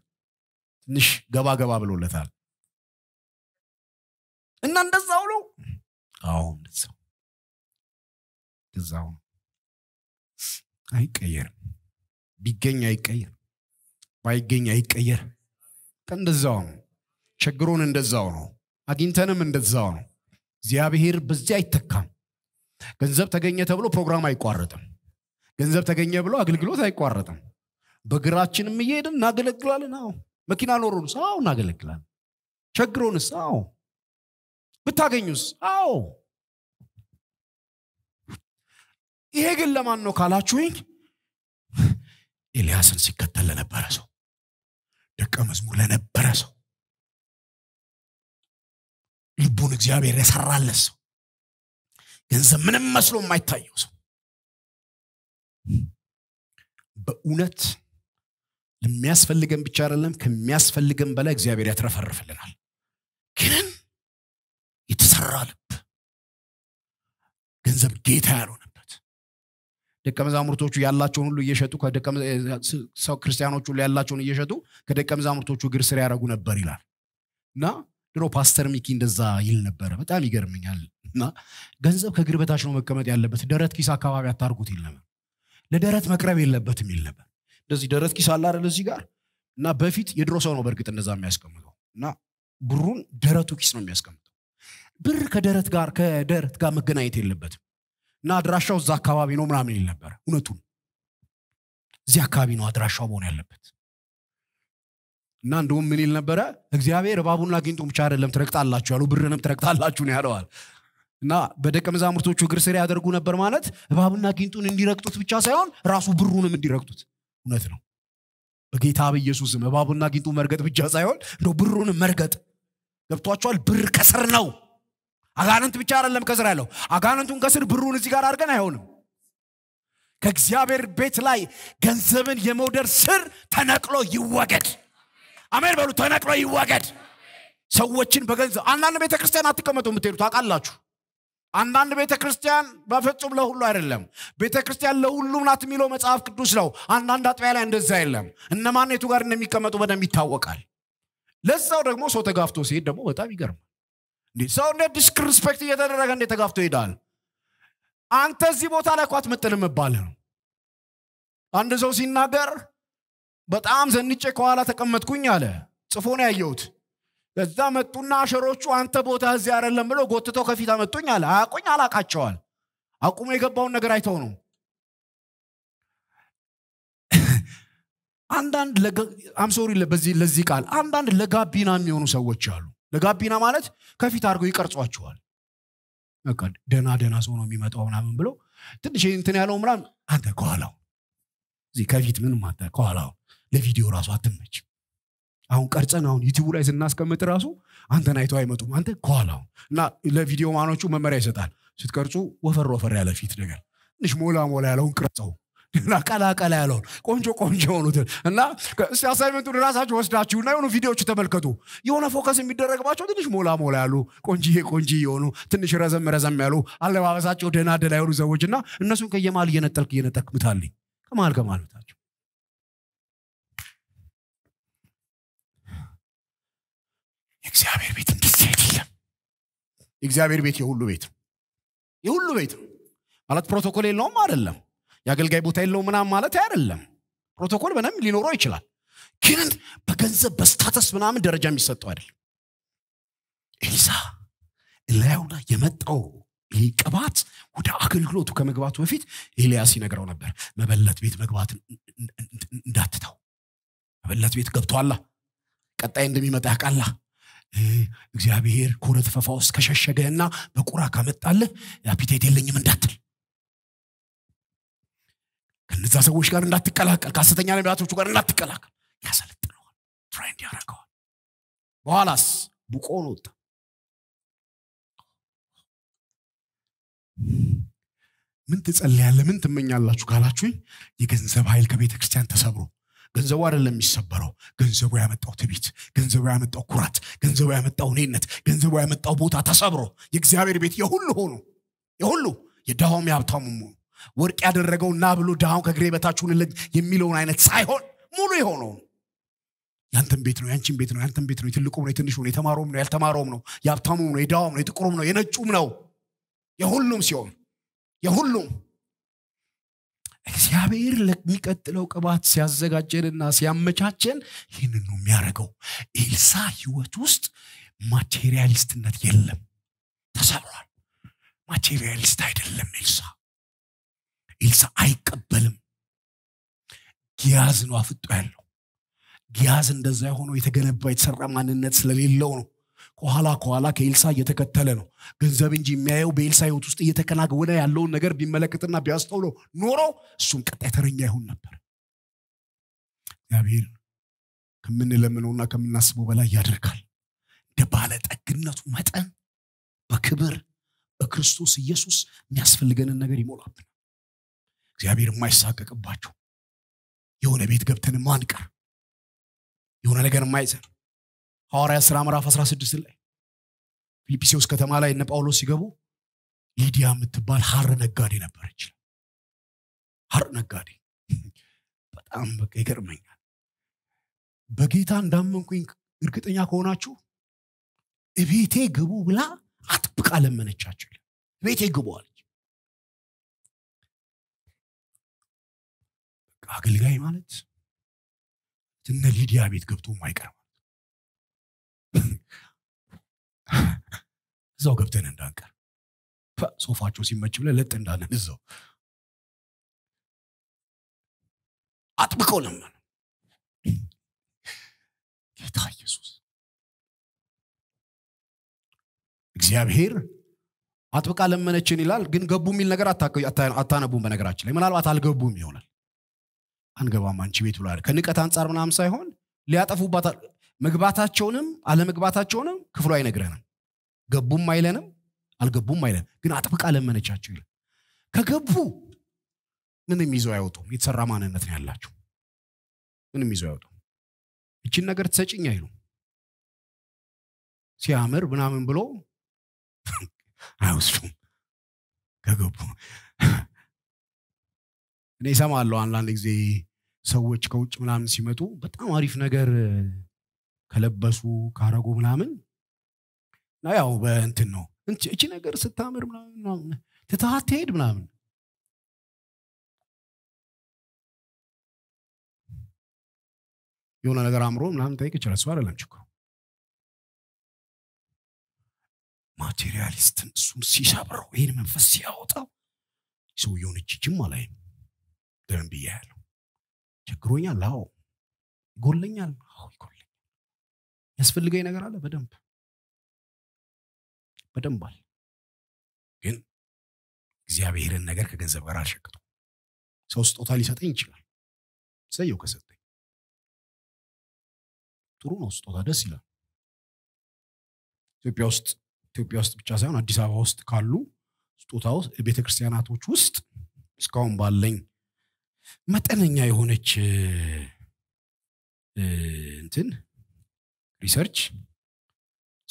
ትንሽ ገባ ገባ ብሎለታል እና እንደዛው ነው አሁን እንደዛው እንደዛው አይቀየርም ቢገኝ አይቀየር ባይገኝ አይቀየር እንደዛው ነው ችግሩን እንደዛው ነው አግኝተንም እንደዛው ነው እግዚአብሔር በዚህ አይተካም ገንዘብ ተገኘ ተብሎ ፕሮግራም አይቋረጥም ገንዘብ ተገኘ ብሎ አገልግሎት አይቋረጥም በእግራችንም እየሄድን እናገለግላለን። አዎ መኪና ኖሮንስ? አዎ እናገለግላለን። ቸግሮንስ? አዎ ብታገኙስ? አዎ ይሄ ግን ለማን ነው ካላችሁኝ ኤልያስን ሲከተል ለነበረ ሰው ደቀ መዝሙር ለነበረ ሰው ልቡን እግዚአብሔር የሰራለት ሰው ገንዘብ ምንም መስሎ የማይታየው ሰው በእውነት ለሚያስፈልገን ብቻ አይደለም ከሚያስፈልገን በላይ እግዚአብሔር ያትረፈርፍልናል ግን የተሰራ ልብ ገንዘብ ጌታ ያልሆነበት ደቀ መዛሙርቶቹ ያላቸውን ሁሉ እየሸጡ ክርስቲያኖች ሁሉ ያላቸውን እየሸጡ ከደቀ መዛሙርቶቹ እግር ስር ያደረጉ ነበር ይላል እና ድሮ ፓስተር ሚኪ እንደዛ ይል ነበረ በጣም ይገርምኛል እና ገንዘብ ከእግር በታች ነው መቀመጥ ያለበት ደረት ኪስ አካባቢ አታርጉት ይል ነበር ለደረት መቅረብ የለበትም ይል ነበር እንደዚህ ደረት ኪስ አለ አይደል እዚህ ጋር እና በፊት የድሮ ሰው ነው በእርግጥ እንደዛ የሚያስቀምጠው እና ብሩን ደረቱ ኪስ ነው የሚያስቀምጠው ብር ከደረት ጋር ከደረት ጋር መገናኘት የለበትም እና አድራሻው እዛ አካባቢ ነው ምናምን ይል ነበር እውነቱን እዚህ አካባቢ ነው አድራሻው መሆን ያለበት እና እንደውም ምን ይል ነበረ እግዚአብሔር እባቡን አግኝቶ ብቻ አይደለም ትረግጣላችሁ ያለው ብርንም ትረግጣላችሁ ነው ያለዋል እና በደቀ መዛሙርቶቹ እግር ስር ያደርጉ ነበር ማለት እባቡና ጊንጡን እንዲረግጡት ብቻ ሳይሆን ራሱ ብሩንም እንዲረግጡት እውነት ነው በጌታ በኢየሱስም እባቡና ጊንጡ መርገጥ ብቻ ሳይሆን እንደው ብሩን መርገጥ ገብቷቸዋል ብር ከስር ነው አጋንንት ብቻ አይደለም ከስር ያለው አጋንንቱን ከስር ብሩን እዚህ ጋር አድርገን አይሆንም ከእግዚአብሔር ቤት ላይ ገንዘብን የመውደር ስር ተነቅሎ ይወገድ አሜን በሉ ተነቅሎ ይወገድ ሰዎችን በገንዘብ አንዳንድ ቤተክርስቲያን አትቀመጡ የምትሄዱ ታውቃላችሁ አንዳንድ ቤተ ክርስቲያን በፍጹም ለሁሉ አይደለም። ቤተ ክርስቲያን ለሁሉም ናት የሚለው መጽሐፍ ቅዱስ ነው። አንዳንድ አጥቢያ ላይ እንደዛ የለም። እነማን የቱ ጋር እንደሚቀመጡ በደንብ ይታወቃል። ለዛው ደግሞ ሰው ተጋፍቶ ሲሄድ ደግሞ በጣም ይገርማል። እንዴ ሰው እንደ ዲስክሪስፔክት እየተደረገ እንዴ ተጋፍቶ ይሄዳል? አንተ እዚህ ቦታ ላይ እኮ አትመጥንም ነው። አንድ ሰው ሲናገር በጣም ዘንጬ ከኋላ ተቀመጥኩኝ አለ። ጽፎ ነው ያየሁት። በዛ መጡና አሸሮቹ አንተ ቦታ እዚህ አይደለም ብለው ጎትተው ከፊት አመጡኝ አለ አያቁኝ አላቃቸዋል አቁሞ የገባውን ነገር አይተው ነው አንዳንድ አምሶሪ በዚህ ለዚህ ቃል አንዳንድ ለጋቢና የሚሆኑ ሰዎች አሉ ለጋቢና ማለት ከፊት አድርገው ይቀርጿቸዋል ደና ደና ሰው ነው የሚመጣው ምናምን ብለው ትንሽ እንትን ያለው ምናምን አንተ ከኋላው እዚህ ከፊት ምንም አንተ ከኋላው ለቪዲዮ ራሱ አትመችም አሁን ቀርጸን አሁን ዩቲቡ ላይ ስናስቀምጥ ራሱ አንተን አይተው አይመጡም። አንተ ከኋላው እና ለቪዲዮ ማኖቹ መመሪያ ይሰጣል። ስትቀርጹ ወፈር ወፈር ያለ ፊት ነገር ትንሽ ሞላ ሞላ ያለውን ቅርጸው እና ቀላቀላ ያለውን ቆንጆ ቆንጆ የሆኑትን እና እስ አሳይመንቱን ራሳችሁ እና የሆኑ ቪዲዮዎቹ ተመልከቱ። የሆነ ፎከስ የሚደረግባቸው ትንሽ ሞላ ሞላ ያሉ ቆንጂዬ ቆንጂ የሆኑ ትንሽ ረዘም ረዘም ያሉ አለባበሳቸው ደህና ደላ የሆኑ ሰዎች እና እነሱን ከየማል እየነጠልክ እየነጠልክ ምታልኝ ከማል ከማል ምታቸው የእግዚአብሔር ቤት እንደዚህ አይደለም የእግዚአብሔር ቤት የሁሉ ቤት የሁሉ ቤት ነው ማለት ፕሮቶኮል የለውም አይደለም የአገልጋይ ቦታ የለው ምናም ማለት አይደለም ፕሮቶኮል ምንም ሊኖረው ይችላል ግን በገንዘብ በስታተስ ምናምን ደረጃ የሚሰጠው አይደለም ኤሊሳ እላዩ ላይ የመጣው ይህ ቅባት ወደ አገልግሎቱ ከመግባቱ በፊት ኤልያስ ይነግረው ነበር መበለት ቤት መግባት እንዳትተው መበለት ቤት ገብቷላ ቀጣይ እንደሚመጣ ያቃላ እግዚአብሔር ከሁለት ፈፋ ውስጥ እና በቁራ ካመጣልህ አፒታይት የለኝም እንዳትል ከነዛ ሰዎች ጋር እንዳትቀላቀል ከሐሰተኛ ነቢያቶቹ ጋር እንዳትቀላቀል ያሰለጥነዋል ትራይንድ ያደረገዋል በኋላስ ቡቆ ወጣ ምን ትጸልያለ ምን ትመኛላችሁ ካላችሁኝ የገንዘብ ኃይል ከቤተ ክርስቲያን ተሰብሮ ገንዘቡ አይደለም የሚሰበረው ገንዘቡ ያመጣው ትቢት ገንዘቡ ያመጣው ኩራት ገንዘቡ ያመጣው እኔነት ገንዘቡ ያመጣው ቦታ ተሰብሮ የእግዚአብሔር ቤት የሁሉ ሆኑ የሁሉ የዳሁም የሀብታሙ ሆኑ ወርቅ ያደረገው ና ብሎ ዳሁን ከግሬ በታችሁን የሚለውን አይነት ሳይሆን ሙሉ የሆነው ያንተን ቤት ነው ያንቺን ቤት ነው ያንተን ቤት ነው የትልቁም ነው የትንሹም ነው የተማረውም ነው ያልተማረውም ነው የሀብታሙም ነው የዳዋም ነው የጥቁሩም ነው የነጩም ነው የሁሉም ሲሆን የሁሉም እግዚአብሔር ለሚቀጥለው ቅባት ሲያዘጋጀንና ሲያመቻቸን ይህንን ነው የሚያደርገው ኤልሳ ህይወት ውስጥ ማቴሪያሊስትነት የለም ተሰብሯል ማቴሪያሊስት አይደለም ኤልሳ ኤልሳ አይቀበልም ጊያዝ ነው አፍጦ ያለው ጊያዝ እንደዛ የሆነው የተገነባ የተሰራ ማንነት ስለሌለው ነው ከኋላ ከኋላ ከኤልሳ እየተከተለ ነው። ገንዘብ እንጂ የሚያየው በኤልሳ ህይወት ውስጥ እየተከናወነ ያለውን ነገር ቢመለከትና ቢያስተውሎ ኖሮ እሱም ቀጣይ ተረኛ ይሆን ነበር። እግዚአብሔር ከምንለምነውና ከምናስበው በላይ ያደርጋል። እንደ ባለጠግነቱ መጠን በክብር በክርስቶስ ኢየሱስ የሚያስፈልገንን ነገር ይሞላብናል። እግዚአብሔር የማይሳቀቅባቸው የሆነ ቤት ገብተን ማንቀር የሆነ ነገር ማይዘን ሐዋርያ ሥራ ምዕራፍ 16 ላይ ፊልጵስዩስ ከተማ ላይ እነ ጳውሎስ ሲገቡ ሊዲያ የምትባል ሀር ነጋዴ ነበረች ሀር ነጋዴ በጣም በቃ ይገርመኛል በጌታ እንዳመንኩኝ እርግጠኛ ከሆናችሁ እቤቴ ግቡ ብላ አጥብቃ ለመነቻቸው እቤቴ ግቡ አለች አገልጋይ ማለት እነ ሊዲያ ቤት ገብቶ አይቀርም እዛው ገብተን እንዳንቀር ሶፋቸው ሲመች ብለ ለጥ እንዳለን እዛው አጥብቀው ለመን ጌታ ኢየሱስ እግዚአብሔር አጥብቃ ለመነችን ይላል ግን ገቡ የሚል ነገር አታነቡም በነገራችን ላይ ምናልባት አልገቡም ይሆናል አንገባም አንቺ ቤት ብሏል ከንቀት አንጻር ምናም ሳይሆን ሊያጠፉባት መግባታቸውንም አለመግባታቸውንም ክፍሉ አይነግረንም ገቡም አይለንም አልገቡም አይለን ግን አጥብቃ ለመነቻቸው ይለ ከገቡ ምንም ይዘው አይወጡም የተሰራ ማንነት ነው ያላቸው ምንም ይዘው አይወጡም እችን ነገር ትሰጭኝ አይሉ ሲያምር ምናምን ብሎ አይወስዱም ከገቡ እኔ ይሰማለሁ አንዳንድ ጊዜ ሰዎች ከውጭ ምናምን ሲመጡ በጣም አሪፍ ነገር ከለበሱ ካረጉ ምናምን እና ያው በእንትን ነው እቺ ነገር ስታምር ምናምን ትትሃት ትሄድ ምናምን የሆነ ነገር አምሮ ምናምን ጠይቅ ይችላል እሱ አይደለም ችግሩ ማቴሪያሊስትን እሱም ሲሰብረው ይህን መንፈስ ሲያወጣው ሰውየውን እጅጅም አላይም በደንብ እያያለሁ ችግሮኛል አዎ ይጎለኛል አዎ ይጎለኛል ያስፈልገኝ ነገር አለ በደንብ በደንባል ግን እግዚአብሔርን ነገር ከገንዘብ ጋር አልሸቅጡ። ሰው ስጦታ ሊሰጠኝ ይችላል። ሰየው ከሰጠኝ ጥሩ ነው። ስጦታ ደስ ይላል። ኢትዮጵያ ውስጥ ኢትዮጵያ ውስጥ ብቻ ሳይሆን አዲስ አበባ ውስጥ ካሉ ስጦታ ቤተ ውስጥ እስካሁን ባለኝ መጠነኛ የሆነች እንትን ሪሰርች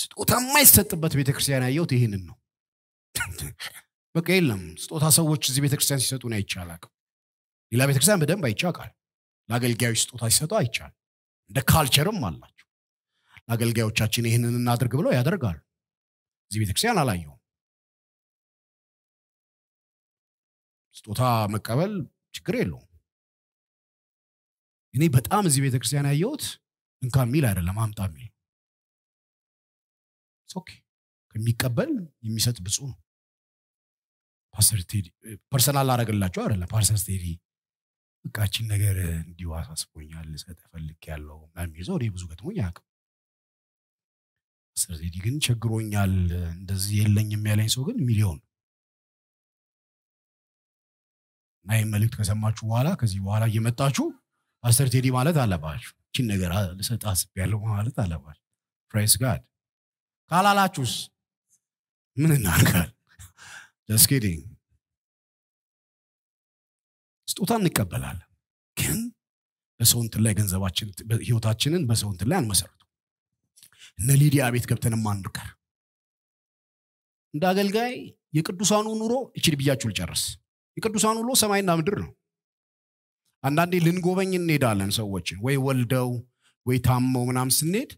ስጦታ የማይሰጥበት ቤተክርስቲያን ያየሁት ይህንን ነው በቃ የለም ስጦታ ሰዎች እዚህ ቤተክርስቲያን ሲሰጡን አይቻላቅም ሌላ ቤተክርስቲያን በደንብ አይቻቃል ለአገልጋዮች ስጦታ ሲሰጡ አይቻል እንደ ካልቸርም አላቸው ለአገልጋዮቻችን ይህንን እናድርግ ብለው ያደርጋሉ እዚህ ቤተክርስቲያን አላየውም ስጦታ መቀበል ችግር የለውም እኔ በጣም እዚህ ቤተክርስቲያን ያየሁት እንካ የሚል አይደለም አምጣ የሚል ኦኬ ከሚቀበል የሚሰጥ ብፁ ነው። ፓስተር ቴዲ ፐርሰናል አደረግላቸው አይደለ? ፓስተር ቴዲ በቃችን ነገር እንዲሁ አሳስቦኛል ልሰጥ ፈልግ ያለው ሚዘ ወደ ብዙ ገጥሞኝ አያውቅም። ፓስተር ቴዲ ግን ቸግሮኛል እንደዚህ የለኝ የሚያለኝ ሰው ግን ሚሊዮን እና ይህ መልእክት ከሰማችሁ በኋላ ከዚህ በኋላ እየመጣችሁ ፓስተር ቴዲ ማለት አለባችሁ። ቺን ነገር ልሰጥ ያለው ማለት አለባችሁ። ፕራይስ ጋድ ካላላችሁስ ምን እናርጋል ጀስኪዲንግ ስጦታ እንቀበላለን ግን በሰውንት ላይ ገንዘባችን ህይወታችንን በሰውንት ላይ አንመሰረቱ እነ ሊዲያ ቤት ገብተን ማንቀር እንደ አገልጋይ የቅዱሳኑ ኑሮ እችል ብያችሁ ልጨርስ የቅዱሳኑ ኑሮ ሰማይና ምድር ነው አንዳንዴ ልንጎበኝ እንሄዳለን ሰዎችን ወይ ወልደው ወይ ታመው ምናም ስንሄድ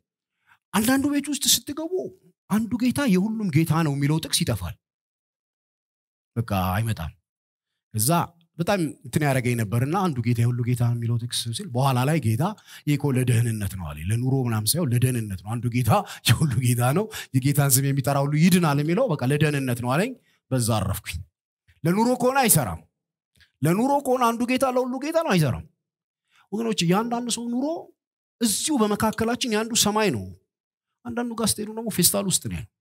አንዳንዱ ቤት ውስጥ ስትገቡ አንዱ ጌታ የሁሉም ጌታ ነው የሚለው ጥቅስ ይጠፋል በቃ አይመጣም እዛ በጣም እንትን ያደረገኝ ነበርና አንዱ ጌታ የሁሉ ጌታ ነው የሚለው ጥቅስ ሲል በኋላ ላይ ጌታ ይኮ ለደህንነት ነው አለ ለኑሮ ምናም ሳይሆን ለደህንነት ነው አንዱ ጌታ የሁሉ ጌታ ነው የጌታን ስም የሚጠራ ሁሉ ይድናል የሚለው በቃ ለደህንነት ነው አለኝ በዛ አረፍኩኝ ለኑሮ ከሆነ አይሰራም ለኑሮ ከሆነ አንዱ ጌታ ለሁሉ ጌታ ነው አይሰራም ወገኖች የአንዳንድ ሰው ኑሮ እዚሁ በመካከላችን የአንዱ ሰማይ ነው አንዳንዱ ጋር ስትሄዱ ደግሞ ፌስታል ውስጥ ነው ያለው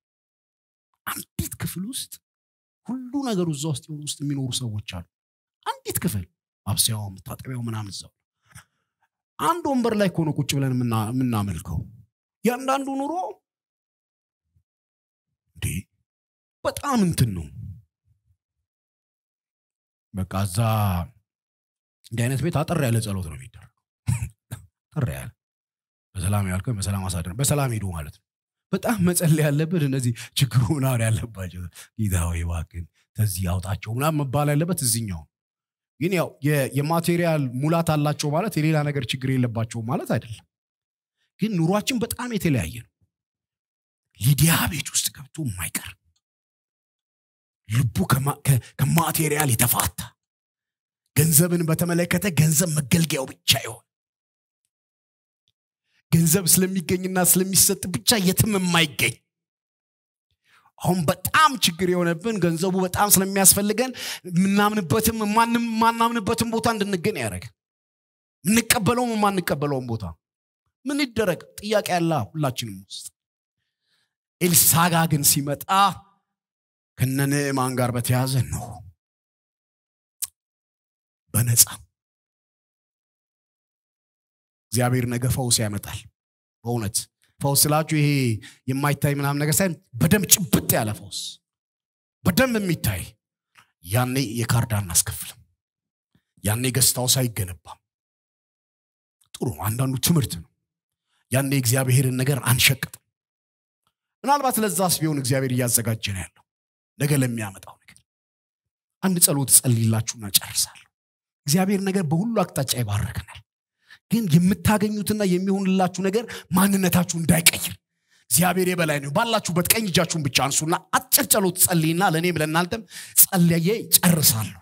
አንዲት ክፍል ውስጥ ሁሉ ነገሩ እዛ ውስጥ የሆኑ ውስጥ የሚኖሩ ሰዎች አሉ አንዲት ክፍል ማብሰያው ምታጠቢያው ምናምን እዛው አንድ ወንበር ላይ ከሆነ ቁጭ ብለን የምናመልከው የአንዳንዱ ኑሮ እንዴ በጣም እንትን ነው በቃ እዛ እንዲህ አይነት ቤት አጠር ያለ ጸሎት ነው የሚደረገው አጠር ያለ በሰላም ያልከ በሰላም አሳድር በሰላም ሄዱ ማለት ነው። በጣም መጸለይ ያለበት እነዚህ ችግሩ ምናምን ያለባቸው ጌታ ሆይ እባክህን ከዚህ ያውጣቸው ምናምን መባል ያለበት እዚኛው ግን ያው የማቴሪያል ሙላት አላቸው ማለት የሌላ ነገር ችግር የለባቸውም ማለት አይደለም። ግን ኑሯችን በጣም የተለያየ ነው። ሊዲያ ቤት ውስጥ ገብቶ የማይቀር ልቡ ከማቴሪያል የተፋታ ገንዘብን በተመለከተ ገንዘብ መገልገያው ብቻ ይሆን ገንዘብ ስለሚገኝና ስለሚሰጥ ብቻ የትም የማይገኝ አሁን በጣም ችግር የሆነብን ገንዘቡ በጣም ስለሚያስፈልገን የምናምንበትም ማናምንበትም ቦታ እንድንገኝ ያደረግ የምንቀበለውም የማንቀበለውም ቦታ ምን ይደረግ ጥያቄ ያለ ሁላችንም ውስጥ ኤልሳጋ ግን ሲመጣ ከነ ንዕማን ጋር በተያዘ ነው በነፃ እግዚአብሔር ነገ ፈውስ ያመጣል በእውነት ፈውስ ስላችሁ ይሄ የማይታይ ምናምን ነገር ሳይሆን በደንብ ጭብጥ ያለ ፈውስ በደንብ የሚታይ ያኔ የካርዳ እናስከፍልም ያኔ ገስታው ሳይገነባም ጥሩ አንዳንዱ ትምህርት ነው ያኔ እግዚአብሔርን ነገር አንሸቅጥም ምናልባት ለዛስ ቢሆን እግዚአብሔር እያዘጋጀ ነው ያለው ነገ ለሚያመጣው ነገር አንድ ጸሎት ጸልላችሁና ጨርሳለሁ እግዚአብሔር ነገር በሁሉ አቅጣጫ ይባረከናል ግን የምታገኙትና የሚሆንላችሁ ነገር ማንነታችሁ እንዳይቀይር እግዚአብሔር የበላይ ነው። ባላችሁበት ቀኝ እጃችሁን ብቻ አንሱና አጭር ጸሎት ጸልይና ለእኔም ለእናንተም ጸልዬ ጨርሳለሁ።